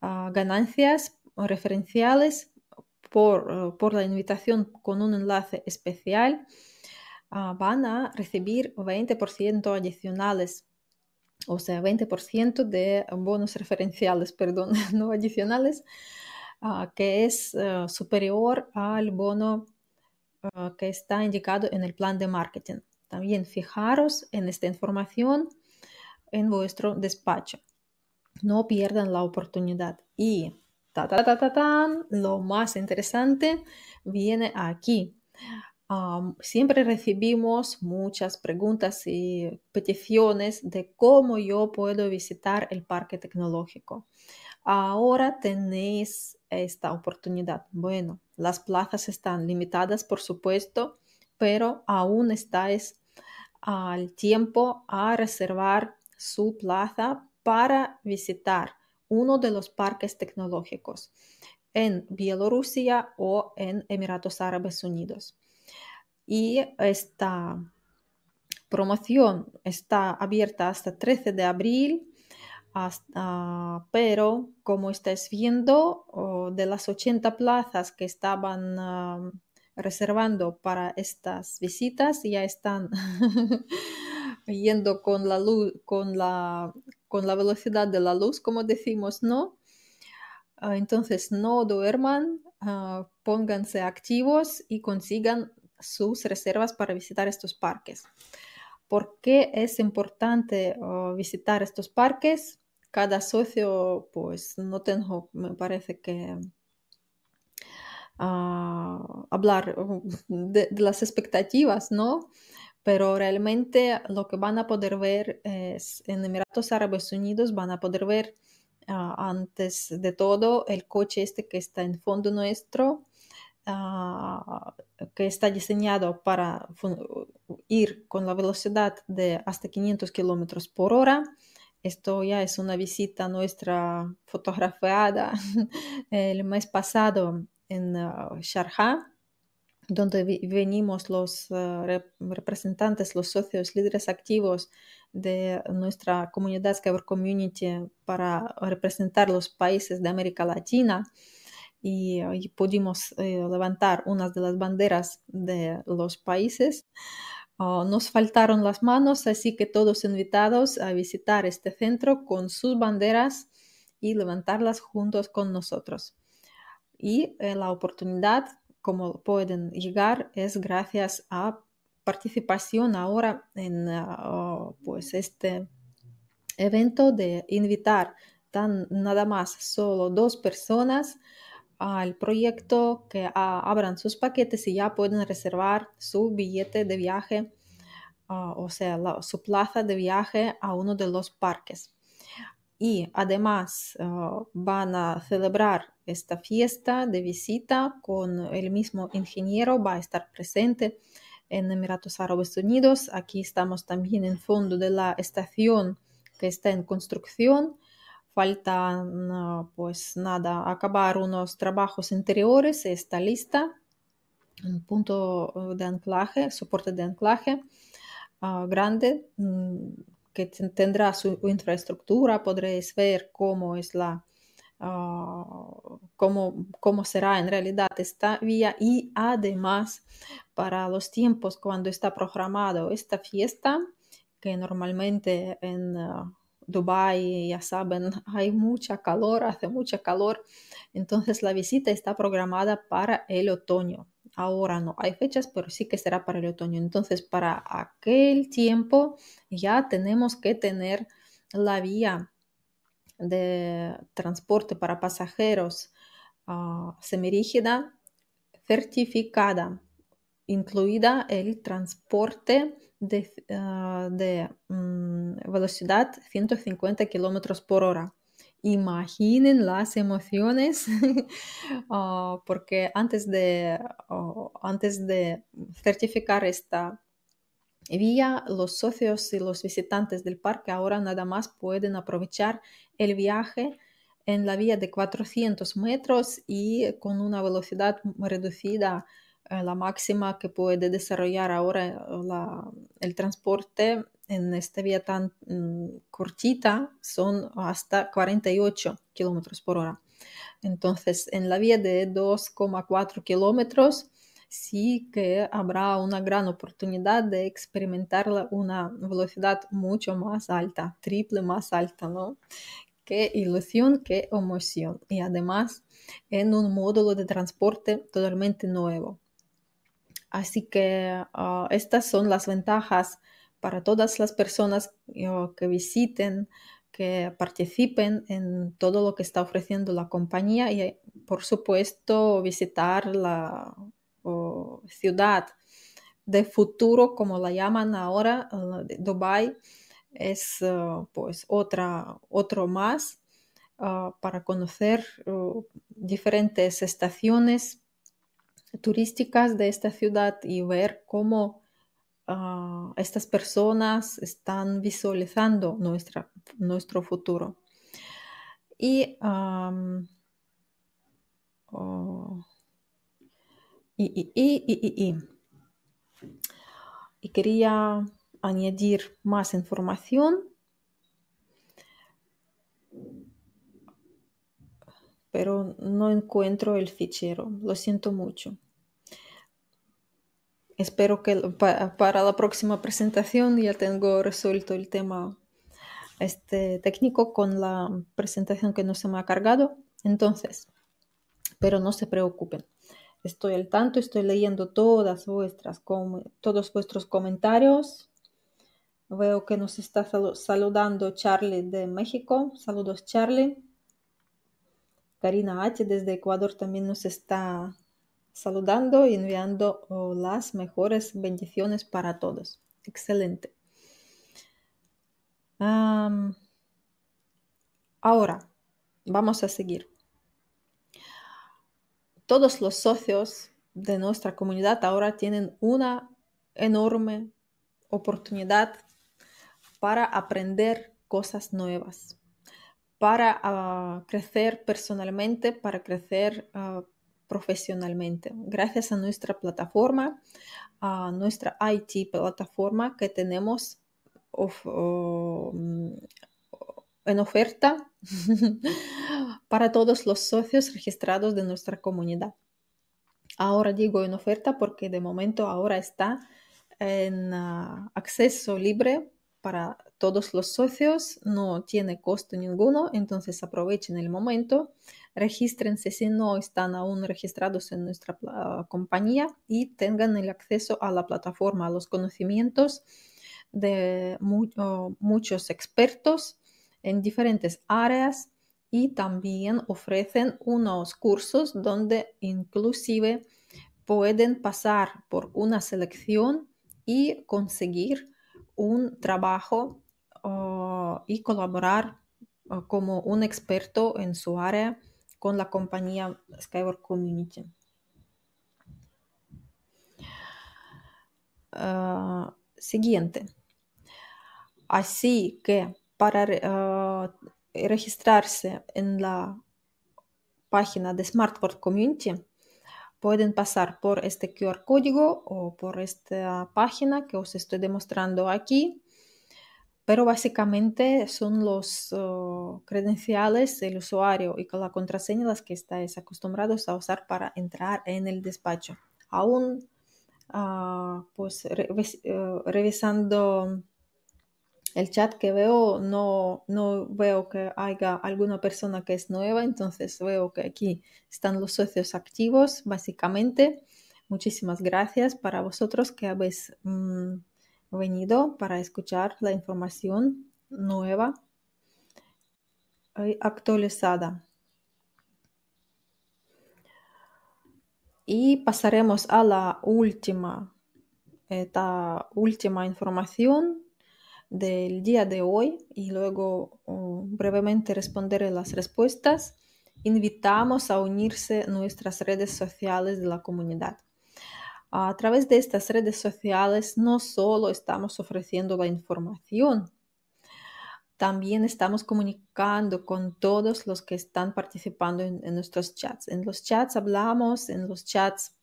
ah, ganancias referenciales por, la invitación con un enlace especial, ah, van a recibir 20% adicionales. O sea, 20% de bonos referenciales, <laughs> perdón, no adicionales, ah, que es superior al bono que está indicado en el plan de marketing. También fijaros en esta información en vuestro despacho. No pierdan la oportunidad. Y ta, ta, ta, lo más interesante viene aquí. siempre recibimos muchas preguntas y peticiones de cómo yo puedo visitar el parque tecnológico. Ahora tenéis esta oportunidad. Bueno, las plazas están limitadas, por supuesto, pero aún estáis al tiempo a reservar su plaza para visitar uno de los parques tecnológicos en Bielorrusia o en Emiratos Árabes Unidos. Y esta promoción está abierta hasta 13 de abril, pero como estáis viendo, de las 80 plazas que estaban ah, reservando para estas visitas, ya están <laughs> yendo con la luz, con la, velocidad de la luz, como decimos, ¿no? Ah, entonces, no duerman, ah, pónganse activos y consigan sus reservas para visitar estos parques. ¿Por qué es importante ah, visitar estos parques? Cada socio, pues no tengo, me parece que hablar uh, de, las expectativas, ¿no? pero realmente lo que van a poder ver es en Emiratos Árabes Unidos, van a poder ver ah, antes de todo el coche este que está en fondo nuestro, ah, que está diseñado para ir con la velocidad de hasta 500 kilómetros por hora. Esto ya es una visita nuestra fotografiada <laughs> el mes pasado en ah, Sharjah donde venimos los ah, representantes, los socios, líderes activos de nuestra comunidad Community para representar los países de América Latina y, pudimos eh, levantar unas de las banderas de los países. Oh, nos faltaron las manos, así que todos invitados a visitar este centro con sus banderas y levantarlas juntos con nosotros. Y eh, la oportunidad como pueden llegar es gracias a participación ahora en uh, pues este evento de invitar tan nada más solo dos personas al proyecto que uh, abran sus paquetes y ya pueden reservar su billete de viaje, uh, o sea, su plaza de viaje a uno de los parques y además ah, van a celebrar esta fiesta de visita con el mismo ingeniero, va a estar presente en Emiratos Árabes Unidos. Aquí estamos también en fondo de la estación que está en construcción. falta ah, pues nada, acabar unos trabajos interiores, esta lista. Un punto ah, de anclaje, soporte de anclaje grande mm, que tendrá su infraestructura, podréis ver cómo es la, ah, cómo, será en realidad esta vía y además para los tiempos cuando está programado esta fiesta, que normalmente en ah, Dubai ya saben, <laughs> hay mucha calor, hace mucha calor, entonces la visita está programada para el otoño ahora no hay fechas, pero sí que será para el otoño. Entonces, para aquel tiempo ya tenemos que tener la vía de transporte para pasajeros ah, semirígida certificada, incluida el transporte de, ah, mm, velocidad 150 km por hora imaginen las emociones, <laughs> ah, porque antes de, ah, antes de certificar esta vía, los socios y los visitantes del parque ahora nada más pueden aprovechar el viaje en la vía de 400 metros y con una velocidad reducida eh, la máxima que puede desarrollar ahora eh, el transporte en esta vía tan mm, cortita son hasta 48 kilómetros por hora. Entonces, en la vía de 2,4 kilómetros sí que habrá una gran oportunidad de experimentar una velocidad mucho más alta, triple más alta, ¿no? Qué ilusión, qué emoción. Y además en un módulo de transporte totalmente nuevo. Así que ah, estas son las ventajas para todas las personas eh, que visiten, que participen en todo lo que está ofreciendo la compañía y, eh, por supuesto, visitar la ciudad de futuro, como la llaman ahora, Dubai es eh, pues otra, otro más ah, para conocer uh, diferentes estaciones turísticas de esta ciudad y ver cómo Ah, estas personas están visualizando nuestro futuro. Oh, y, y, y, y quería añadir más información pero no encuentro el fichero. Lo siento mucho. Espero que para la próxima presentación ya tengo resuelto el tema este técnico con la presentación que no se me ha cargado. Entonces, pero no se preocupen. Estoy al tanto, estoy leyendo todas vuestras, todos vuestros comentarios. Veo que nos está saludando Charlie de México. Saludos, Charlie. Karina H desde Ecuador también nos está saludando y enviando oh, las mejores bendiciones para todos. Excelente. ahora, vamos a seguir. Todos los socios de nuestra comunidad ahora tienen una enorme oportunidad para aprender cosas nuevas, para ah, crecer personalmente, para crecer ah, profesionalmente gracias a nuestra plataforma, a nuestra IT plataforma que tenemos um, en oferta <laughs> para todos los socios registrados de nuestra comunidad. Ahora digo en oferta porque de momento ahora está en uh, acceso libre para todos los socios, no tiene costo ninguno, entonces aprovechen el momento regístrense si no están aún registrados en nuestra ah, compañía y tengan el acceso a la plataforma, a los conocimientos de muchos expertos en diferentes áreas y también ofrecen unos cursos donde inclusive pueden pasar por una selección y conseguir un trabajo y colaborar como un experto en su área con la compañía Skyward Community. Ah, siguiente. Así que para ah, registrarse en la página de Smartboard Community, pueden pasar por este QR código o por esta página que os estoy demostrando aquí pero básicamente son los oh, credenciales del usuario y con la contraseña las que estáis acostumbrados a usar para entrar en el despacho. Aún ah, pues oh, revisando el chat que veo, no, no veo que haya alguna persona que es nueva, entonces veo que aquí están los socios activos, básicamente. Muchísimas gracias para vosotros que habéis... Mm, venido para escuchar la información nueva y eh, actualizada. Y pasaremos a la última, esta última información del día de hoy y luego oh, brevemente responderé las respuestas. Invitamos a unirse nuestras redes sociales de la comunidad. A través de estas redes sociales no solo estamos ofreciendo la información, también estamos comunicando con todos los que están participando en, nuestros chats. En los chats hablamos, en los chats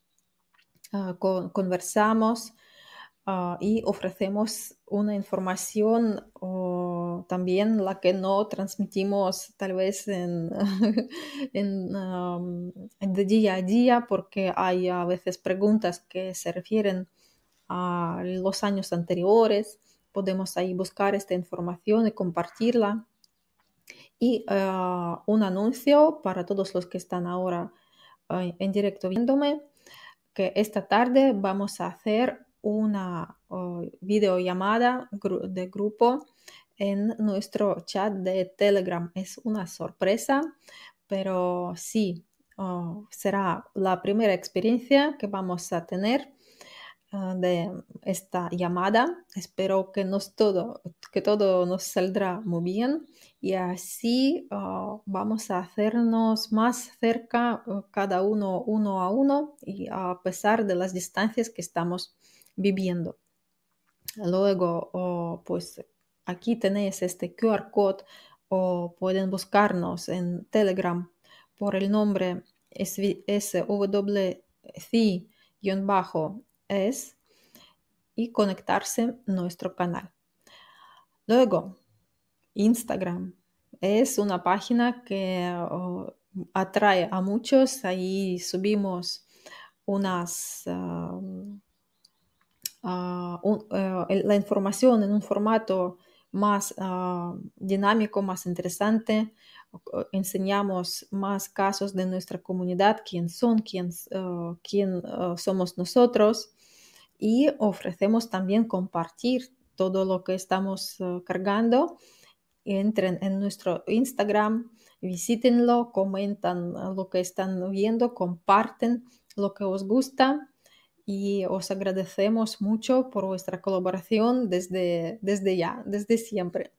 ah, conversamos, Ah, y ofrecemos una información también la que no transmitimos tal vez <laughs> de día a día porque hay a veces preguntas que se refieren a los años anteriores. Podemos ahí buscar esta información y compartirla. Y ah, un anuncio para todos los que están ahora eh, en directo viéndome, que esta tarde vamos a hacer una oh, videollamada de grupo en nuestro chat de Telegram. Es una sorpresa, pero sí, oh, será la primera experiencia que vamos a tener ah, de esta llamada. Espero que, nos todo, que todo nos saldrá muy bien y así oh, vamos a hacernos más cerca cada uno, uno a uno y a pesar de las distancias que estamos viviendo. Luego, pues aquí tenéis este QR code o pueden buscarnos en Telegram por el nombre SWC-es e y conectarse nuestro canal. Luego, Instagram es una página que atrae a muchos. Ahí subimos unas ah, Э, э, la información en un formato más dinámico, más interesante. Enseñamos más casos de nuestra comunidad, quién son, quién, э, quién somos nosotros y ofrecemos también compartir todo lo que estamos eh, cargando. Entren en nuestro Instagram, visítenlo, comentan eh, lo que están viendo, comparten lo que os gusta y os agradecemos mucho por vuestra colaboración desde, desde ya, desde siempre.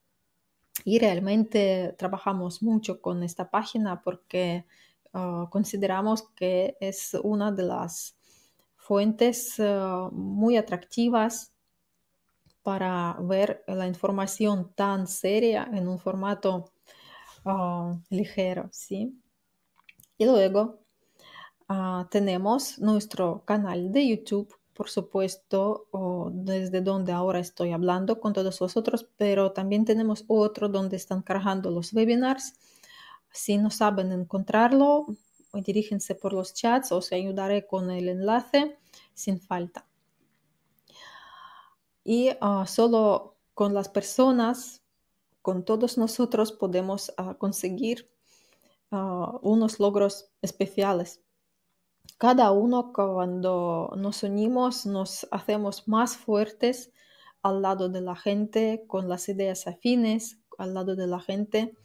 Y realmente trabajamos mucho con esta página porque ah, consideramos que es una de las fuentes ah, muy atractivas para ver la información tan seria en un formato ah, ligero, ¿sí? Y luego Ah, tenemos nuestro canal de YouTube, por supuesto, desde donde ahora estoy hablando con todos vosotros, pero también tenemos otro donde están cargando los webinars. Si no saben encontrarlo, diríjense por los chats, o os ayudaré con el enlace sin falta. Y ah, solo con las personas, con todos nosotros podemos ah, conseguir unos logros especiales cada uno cuando nos unimos nos hacemos más fuertes al lado de la gente con las ideas afines, al lado de la gente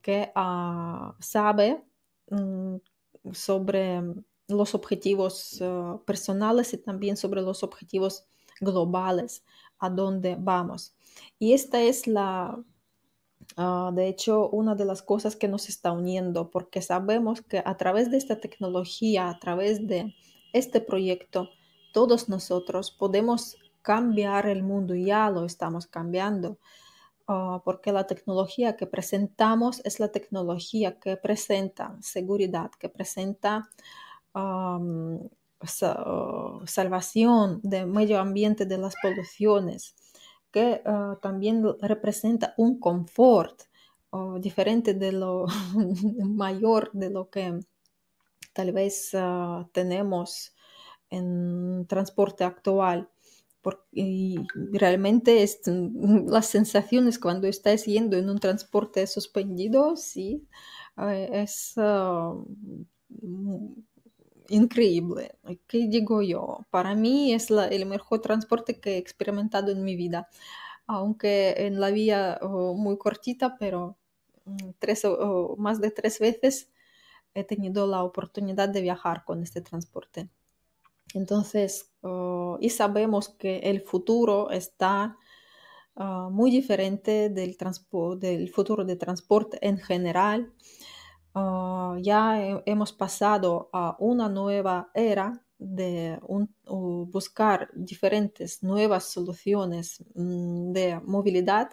que ah, sabe mm, sobre los objetivos eh, personales y también sobre los objetivos globales, a dónde vamos. Y esta es la Ah, de hecho, una de las cosas que nos está uniendo, porque sabemos que a través de esta tecnología, a través de este proyecto, todos nosotros podemos cambiar el mundo, ya lo estamos cambiando, ah, porque la tecnología que presentamos es la tecnología que presenta seguridad, que presenta salvación del medio ambiente, de las poluciones que ah, también representa un confort diferente de lo <laughs> mayor de lo que tal vez ah, tenemos en transporte actual. Porque realmente es, mm, <laughs> las sensaciones cuando estáis yendo en un transporte suspendido, sí, eh, es ah, mm, increíble. ¿Qué digo yo? Para mí es el mejor transporte que he experimentado en mi vida, aunque en la vía oh, muy cortita, pero mm, tres, más de tres veces he tenido la oportunidad de viajar con este transporte. Entonces, oh, y sabemos que el futuro está ah, muy diferente del, del futuro de transporte en general. Ah, ya hemos pasado a una nueva era de buscar diferentes nuevas soluciones mm, de movilidad.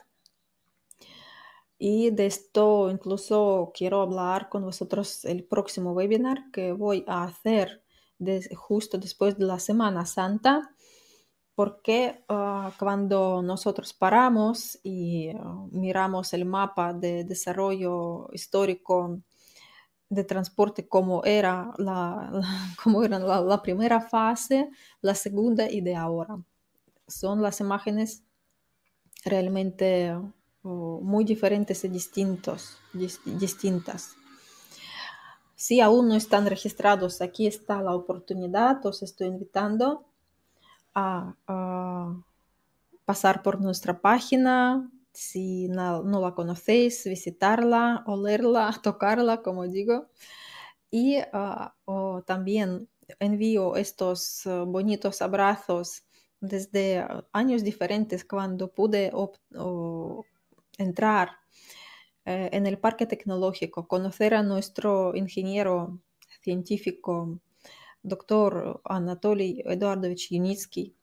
Y de esto incluso quiero hablar con vosotros el próximo webinar que voy a hacer justo después de la Semana Santa porque ah, cuando nosotros paramos y ah, miramos el mapa de desarrollo histórico de transporte como era, la, <laughs> como la, primera fase, la segunda y de ahora. Son las imágenes realmente muy diferentes y distintos, distintas. Si aún no están registrados, aquí está la oportunidad, os estoy invitando a pasar por nuestra página, si no, la conocéis, visitarla, olerla, <laughs> tocarla, como digo. Y ah, también envío estos ah, bonitos abrazos desde ah, años diferentes cuando pude entrar eh, en el parque tecnológico, conocer a nuestro ingeniero científico, doctor Anatoly Eduardovich Yunitsky,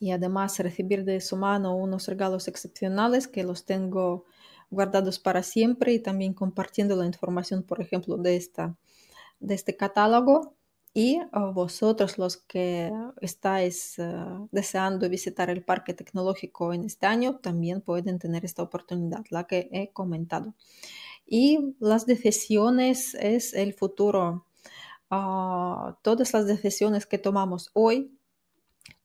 y además recibir de su mano unos regalos excepcionales que los tengo guardados para siempre y también compartiendo la información, por ejemplo, de, esta, de este catálogo. Y ah, vosotros los que estáis ah, deseando visitar el parque tecnológico en este año también pueden tener esta oportunidad, la que he comentado. Y las decisiones es el futuro. Ah, todas las decisiones que tomamos hoy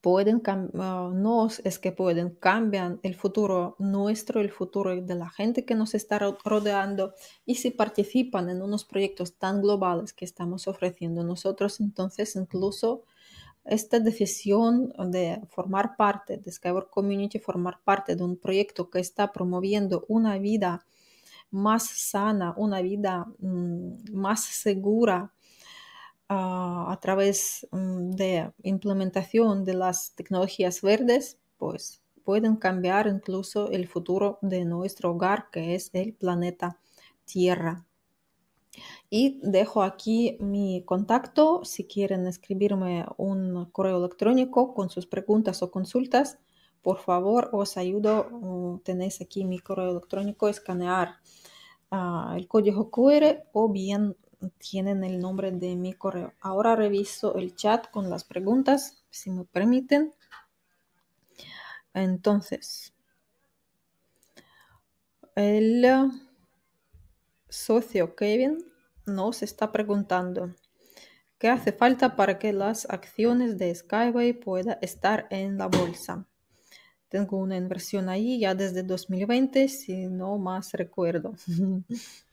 pueden ah, no es que pueden cambian el futuro nuestro, el futuro de la gente que nos está rodeando y si participan en unos proyectos tan globales que estamos ofreciendo nosotros, entonces incluso esta decisión de formar parte de Skyward Community, formar parte de un proyecto que está promoviendo una vida más sana, una vida mm, más segura, a través mm, de implementación de las tecnologías verdes, pues pueden cambiar incluso el futuro de nuestro hogar, que es el planeta Tierra. Y dejo aquí mi contacto si quieren escribirme un correo electrónico con sus preguntas o consultas. Por favor, os ayudo. Mm, tenéis aquí mi correo electrónico, escanear ah, el código QR o bien tienen el nombre de mi correo. Ahora reviso el chat con las preguntas, si me permiten. Entonces, el eh, socio Kevin nos está preguntando, ¿qué hace falta para que las acciones de Skyway puedan estar en la bolsa? Tengo una inversión ahí ya desde 2020, si no más recuerdo. <laughs>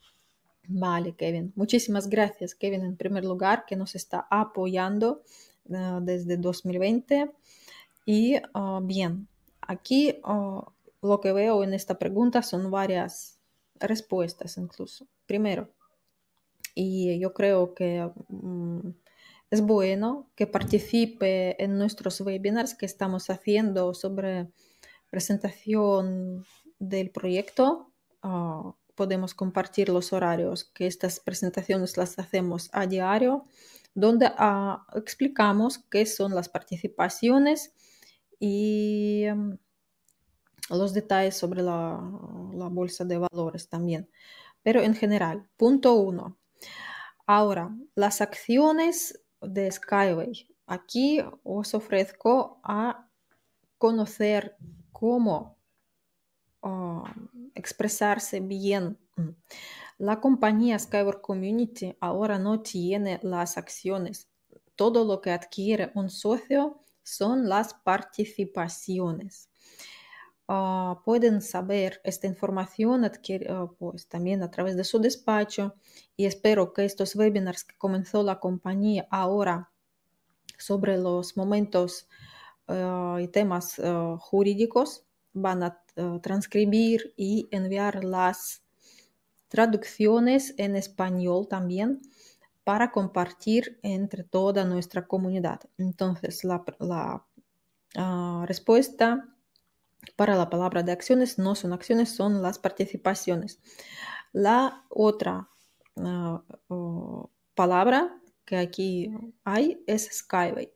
Vale, Kevin. Muchísimas gracias, Kevin, en primer lugar, que nos está apoyando eh, desde 2020. Y ah, bien, aquí ah, lo que veo en esta pregunta son varias respuestas incluso. Primero, y yo creo que mm, es bueno que participe en nuestros webinars que estamos haciendo sobre presentación del proyecto ah, podemos compartir los horarios, que estas presentaciones las hacemos a diario, donde ah, explicamos qué son las participaciones y em, los detalles sobre la, bolsa de valores también. Pero en general, punto uno. Ahora, las acciones de Skyway. Aquí os ofrezco a conocer cómo expresarse bien. La compañía Skyward Community ahora no tiene las acciones. Todo lo que adquiere un socio son las participaciones. Ah, pueden saber esta información ah, pues, también a través de su despacho y espero que estos webinars que comenzó la compañía ahora sobre los momentos ah, y temas jurídicos van a eh, transcribir y enviar las traducciones en español también para compartir entre toda nuestra comunidad. Entonces, la, ah, respuesta para la palabra de acciones no son acciones, son las participaciones. La otra ah, palabra que aquí hay es Skyway.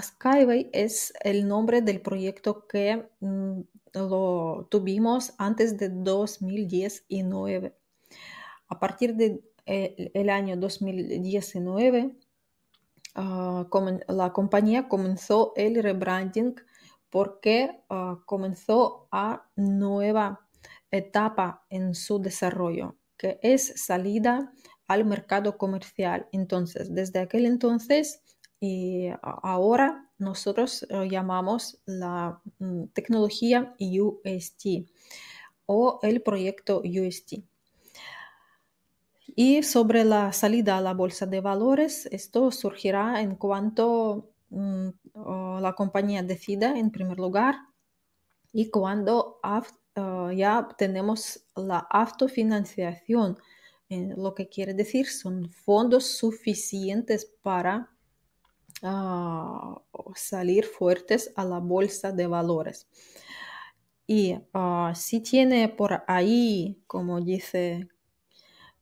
Skyway es el nombre del proyecto que mm, lo tuvimos antes de 2019. A partir del de, eh, el año 2019, ah, la compañía comenzó el rebranding porque ah, comenzó a nueva etapa en su desarrollo, que es salida al mercado comercial. Entonces, desde aquel entonces y ahora nosotros eh, llamamos la mm, tecnología UST o el proyecto UST. Y sobre la salida a la bolsa de valores, esto surgirá en cuanto mm, la compañía decida en primer lugar y cuando ah, ya tenemos la autofinanciación, eh, lo que quiere decir son fondos suficientes para Ah, salir fuertes a la bolsa de valores. Y ah, si tiene por ahí, como dice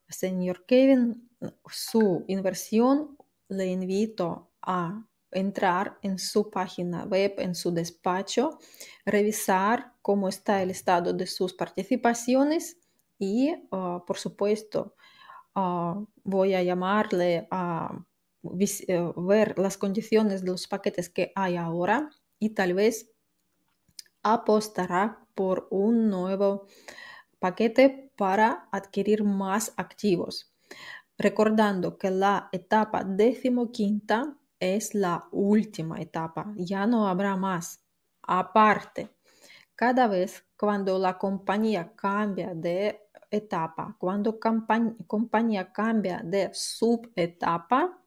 señor Kevin, su inversión, le invito a entrar en su página web, en su despacho, revisar cómo está el estado de sus participaciones y, ah, por supuesto, voy a llamarle a eh, ver las condiciones de los paquetes que hay ahora y tal vez apostará por un nuevo paquete para adquirir más activos. Recordando que la etapa decimoquinta es la última etapa, ya no habrá más. Aparte, cada vez cuando la compañía cambia de etapa, cuando compañía cambia de subetapa,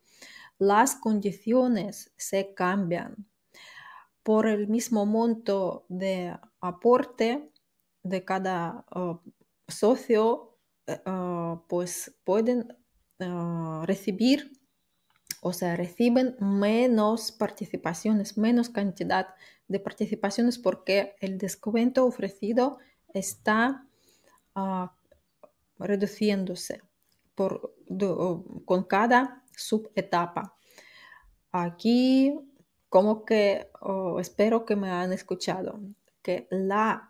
las condiciones se cambian. Por el mismo monto de aporte de cada uh, socio, uh, pues pueden uh, recibir, o sea, reciben menos participaciones, menos cantidad de participaciones porque el descuento ofrecido está reduciéndose por, con cada subetapa. Aquí como que espero que me han escuchado, que la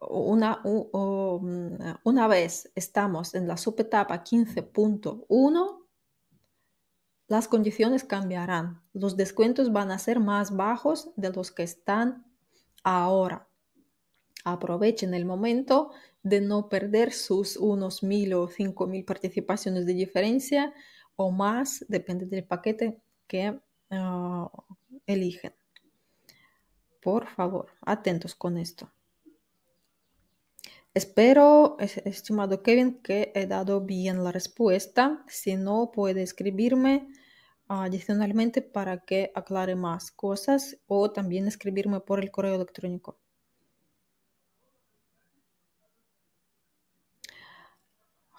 una, mm, una vez estamos en la subetapa 15.1, las condiciones cambiarán. Los descuentos van a ser más bajos de los que están ahora. Aprovechen el momento de no perder sus unos mil o cinco mil participaciones de diferencia o más, depende del paquete que ah, eligen. Por favor, atentos con esto. Espero, estimado Kevin, que he dado bien la respuesta. Si no, puede escribirme ah, adicionalmente para que aclare más cosas o también escribirme por el correo electrónico.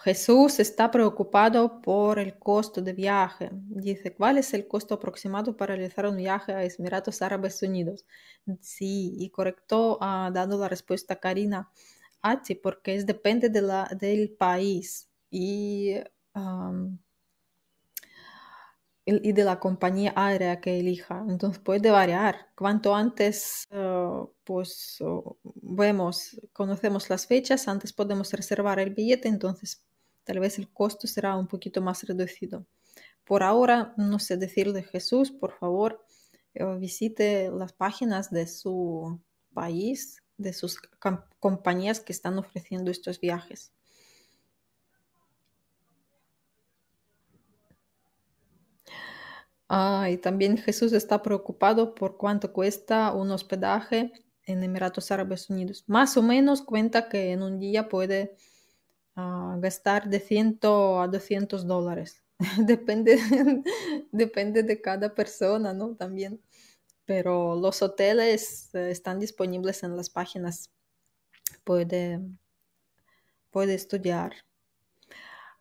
Jesús está preocupado por el costo de viaje. Dice, ¿cuál es el costo aproximado para realizar un viaje a Emiratos Árabes Unidos? Sí, y correcto ah, dando la respuesta Karina Así, porque es depende de la, del país y, y, de la compañía aérea que elija. Entonces puede variar. Cuanto antes ah, pues, oh, vemos, conocemos las fechas, antes podemos reservar el billete, entonces tal vez el costo será un poquito más reducido. Por ahora, no sé decirle Jesús, por favor, eh, visite las páginas de su país, de sus compañías que están ofreciendo estos viajes. Ah, y también Jesús está preocupado por cuánto cuesta un hospedaje en Emiratos Árabes Unidos. Más o menos cuenta que en un día puede gastar de 100 a 200 dólares. <laughs> depende, depende de cada persona, ¿no? También. Pero los hoteles eh, están disponibles en las páginas. Puede, puede estudiar.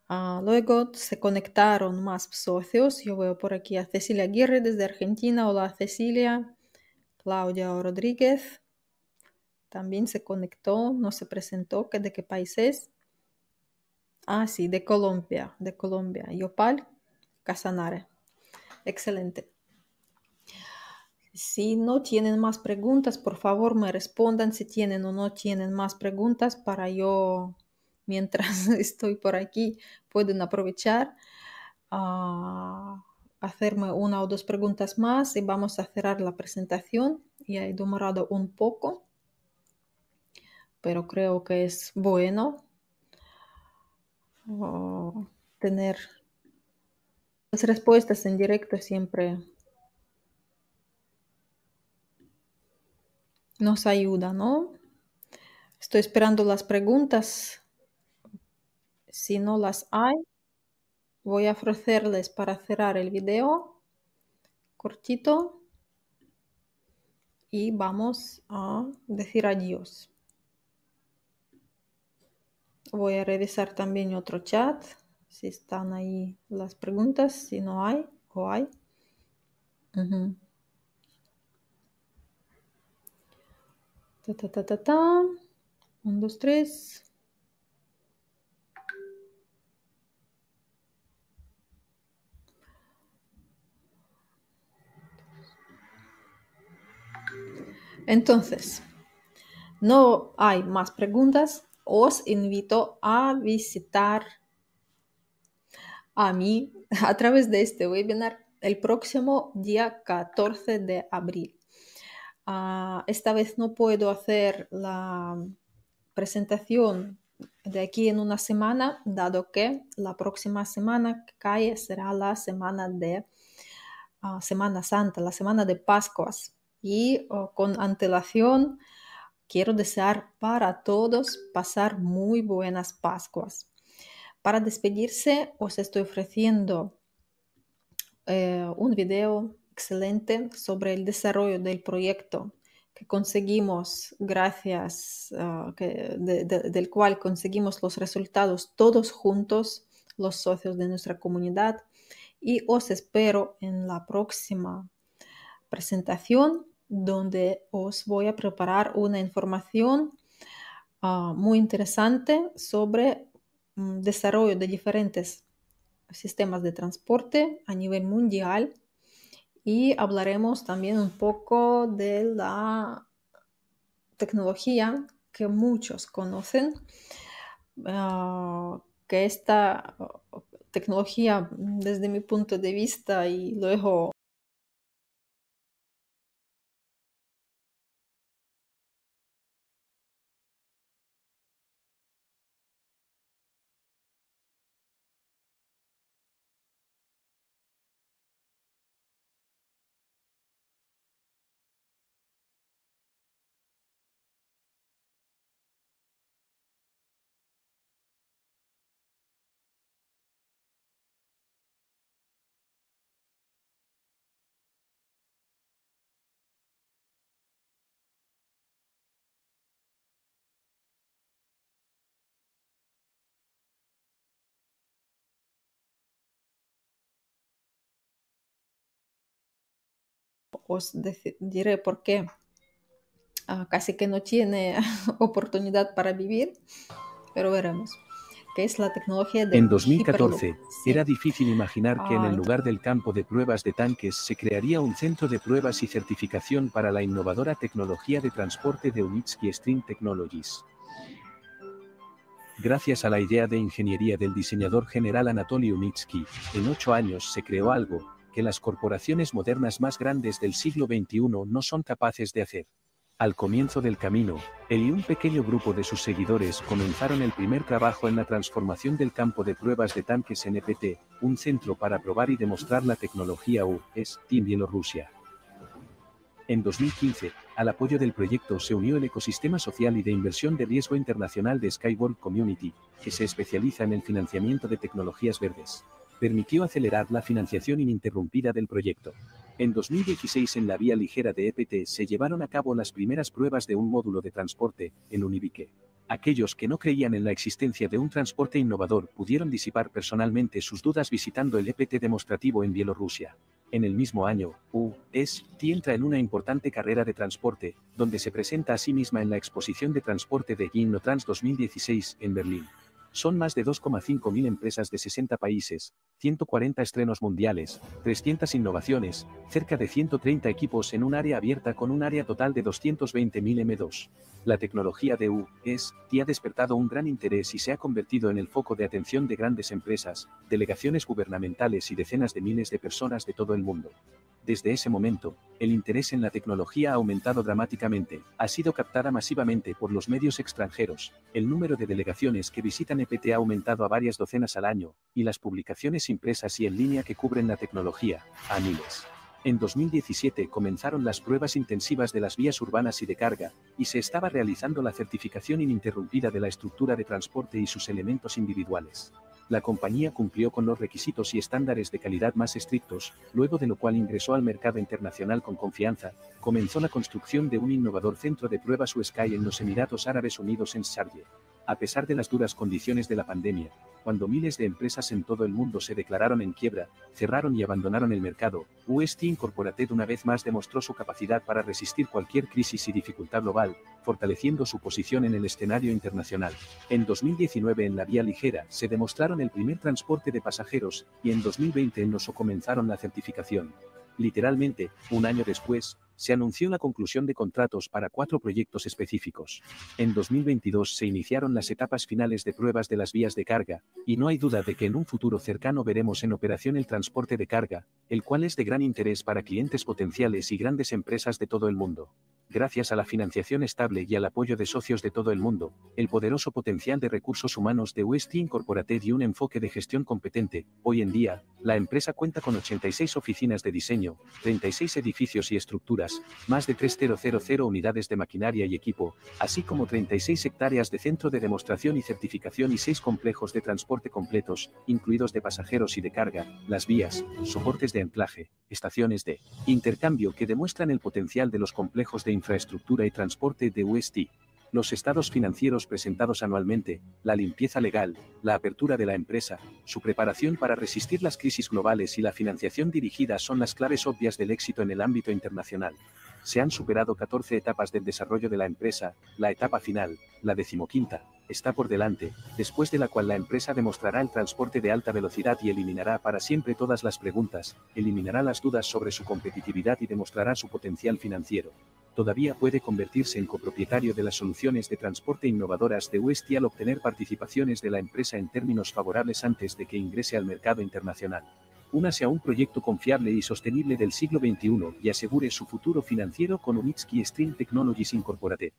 Ah, luego se conectaron más socios. Yo veo por aquí a Cecilia Aguirre desde Argentina. Hola Cecilia. Claudia Rodríguez también se conectó, no se presentó, de qué país es. Ah, sí, de Colombia, de Colombia. Yopal Casanare. Excelente. Si no tienen más preguntas, por favor me respondan si tienen o no tienen más preguntas para yo, <laughs> mientras estoy por aquí, pueden aprovechar a ah, hacerme una o dos preguntas más y vamos a cerrar la presentación. Ya he demorado un poco, pero creo que es bueno o tener las respuestas en directo siempre nos ayuda, ¿no? Estoy esperando las preguntas. Si no las hay, voy a ofrecerles para cerrar el video cortito y vamos a decir adiós. Voy a revisar también otro chat, si están ahí las preguntas, si no hay o hay. Ta, ta, ta, ta, dos, tres. Entonces, no hay más preguntas os invito a visitar a mí <laughs> a través de este webinar el próximo día 14 de abril. Ah, esta vez no puedo hacer la presentación de aquí en una semana, dado que la próxima semana que cae será la semana de ah, Semana Santa, la semana de Pascuas. Y oh, con antelación Quiero desear para todos pasar muy buenas Pascuas. Para despedirse os estoy ofreciendo eh, un video excelente sobre el desarrollo del proyecto que conseguimos gracias ah, del cual conseguimos los resultados todos juntos los socios de nuestra comunidad y os espero en la próxima presentación donde os voy a preparar una información ah, muy interesante sobre mm, desarrollo de diferentes sistemas de transporte a nivel mundial y hablaremos también un poco de la tecnología que muchos conocen, ah, que esta tecnología desde mi punto de vista y luego os pues, diré por qué ah, casi que no tiene <laughs> oportunidad para vivir, pero veremos. qué es la tecnología de en 2014, era difícil imaginar que en el ah. lugar del campo de pruebas de tanques se crearía un centro de pruebas y certificación para la innovadora tecnología de transporte de Unitsky Stream Technologies. Gracias a la idea de ingeniería del diseñador general Anatoly Unitsky, en ocho años se creó algo, que las corporaciones modernas más grandes del siglo XXI no son capaces de hacer. Al comienzo del camino, él y un pequeño grupo de sus seguidores comenzaron el primer trabajo en la transformación del campo de pruebas de tanques NPT, un centro para probar y demostrar la tecnología U.S. Team Bielorrusia. En 2015, al apoyo del proyecto se unió el ecosistema social y de inversión de riesgo internacional de Skyward Community, que se especializa en el financiamiento de tecnologías verdes permitió acelerar la financiación ininterrumpida del proyecto. En 2016 en la vía ligera de EPT se llevaron a cabo las primeras pruebas de un módulo de transporte, el Unibike. Aquellos que no creían en la existencia de un transporte innovador pudieron disipar personalmente sus dudas visitando el EPT demostrativo en Bielorrusia. En el mismo año, UST entra en una importante carrera de transporte, donde se presenta a sí misma en la exposición de transporte de Gino Trans 2016 en Berlín. Son más de 2,5 mil empresas de 60 países, 140 estrenos mundiales, 300 innovaciones, cerca de 130 equipos en un área abierta con un área total de 220 mil M2. La tecnología de U.S.T. E ha despertado un gran interés y se ha convertido en el foco de atención de grandes empresas, delegaciones gubernamentales y decenas de miles de personas de todo el mundo. Desde ese momento, el interés en la tecnología ha aumentado dramáticamente, ha sido captada masivamente por los medios extranjeros, el número de delegaciones que visitan EPT ha aumentado a varias docenas al año, y las publicaciones impresas y en línea que cubren la tecnología, a miles. En 2017 comenzaron las pruebas intensivas de las vías urbanas y de carga, y se estaba realizando la certificación ininterrumpida de la estructura de transporte y sus elementos individuales la compañía cumplió con los requisitos y estándares de calidad más estrictos, luego de lo cual ingresó al mercado internacional con confianza, comenzó la construcción de un innovador centro de pruebas Sky en los Emiratos Árabes Unidos en Sharjah. A pesar de las duras condiciones de la pandemia, cuando miles de empresas en todo el mundo se declararon en quiebra, cerraron y abandonaron el mercado, UST Incorporated una vez más demostró su capacidad para resistir cualquier crisis y dificultad global, fortaleciendo su posición en el escenario internacional. En 2019 en la vía ligera se demostraron el primer transporte de pasajeros, y en 2020 en NOSO comenzaron la certificación. Literalmente, un año después, se anunció la conclusión de contratos para cuatro proyectos específicos. En 2022 se iniciaron las etapas finales de pruebas de las vías de carga, y no hay duda de que en un futuro cercano veremos en operación el transporte de carga, el cual es de gran interés para clientes potenciales y grandes empresas de todo el mundo gracias a la financiación estable y al apoyo de socios de todo el mundo, el poderoso potencial de recursos humanos de West Incorporated y un enfoque de gestión competente, hoy en día, la empresa cuenta con 86 oficinas de diseño, 36 edificios y estructuras, más de 3.000 unidades de maquinaria y equipo, así como 36 hectáreas de centro de demostración y certificación y 6 complejos de transporte completos, incluidos de pasajeros y de carga, las vías, soportes de anclaje, estaciones de intercambio que demuestran el potencial de los complejos de infraestructura y transporte de UST, los estados financieros presentados anualmente, la limpieza legal, la apertura de la empresa, su preparación para resistir las crisis globales y la financiación dirigida son las claves obvias del éxito en el ámbito internacional. Se han superado 14 etapas del desarrollo de la empresa, la etapa final, la decimoquinta, está por delante, después de la cual la empresa demostrará el transporte de alta velocidad y eliminará para siempre todas las preguntas, eliminará las dudas sobre su competitividad y demostrará su potencial financiero. Todavía puede convertirse en copropietario de las soluciones de transporte innovadoras de West y al obtener participaciones de la empresa en términos favorables antes de que ingrese al mercado internacional. Únase a un proyecto confiable y sostenible del siglo XXI y asegure su futuro financiero con Unitsky Stream Technologies Incorporated.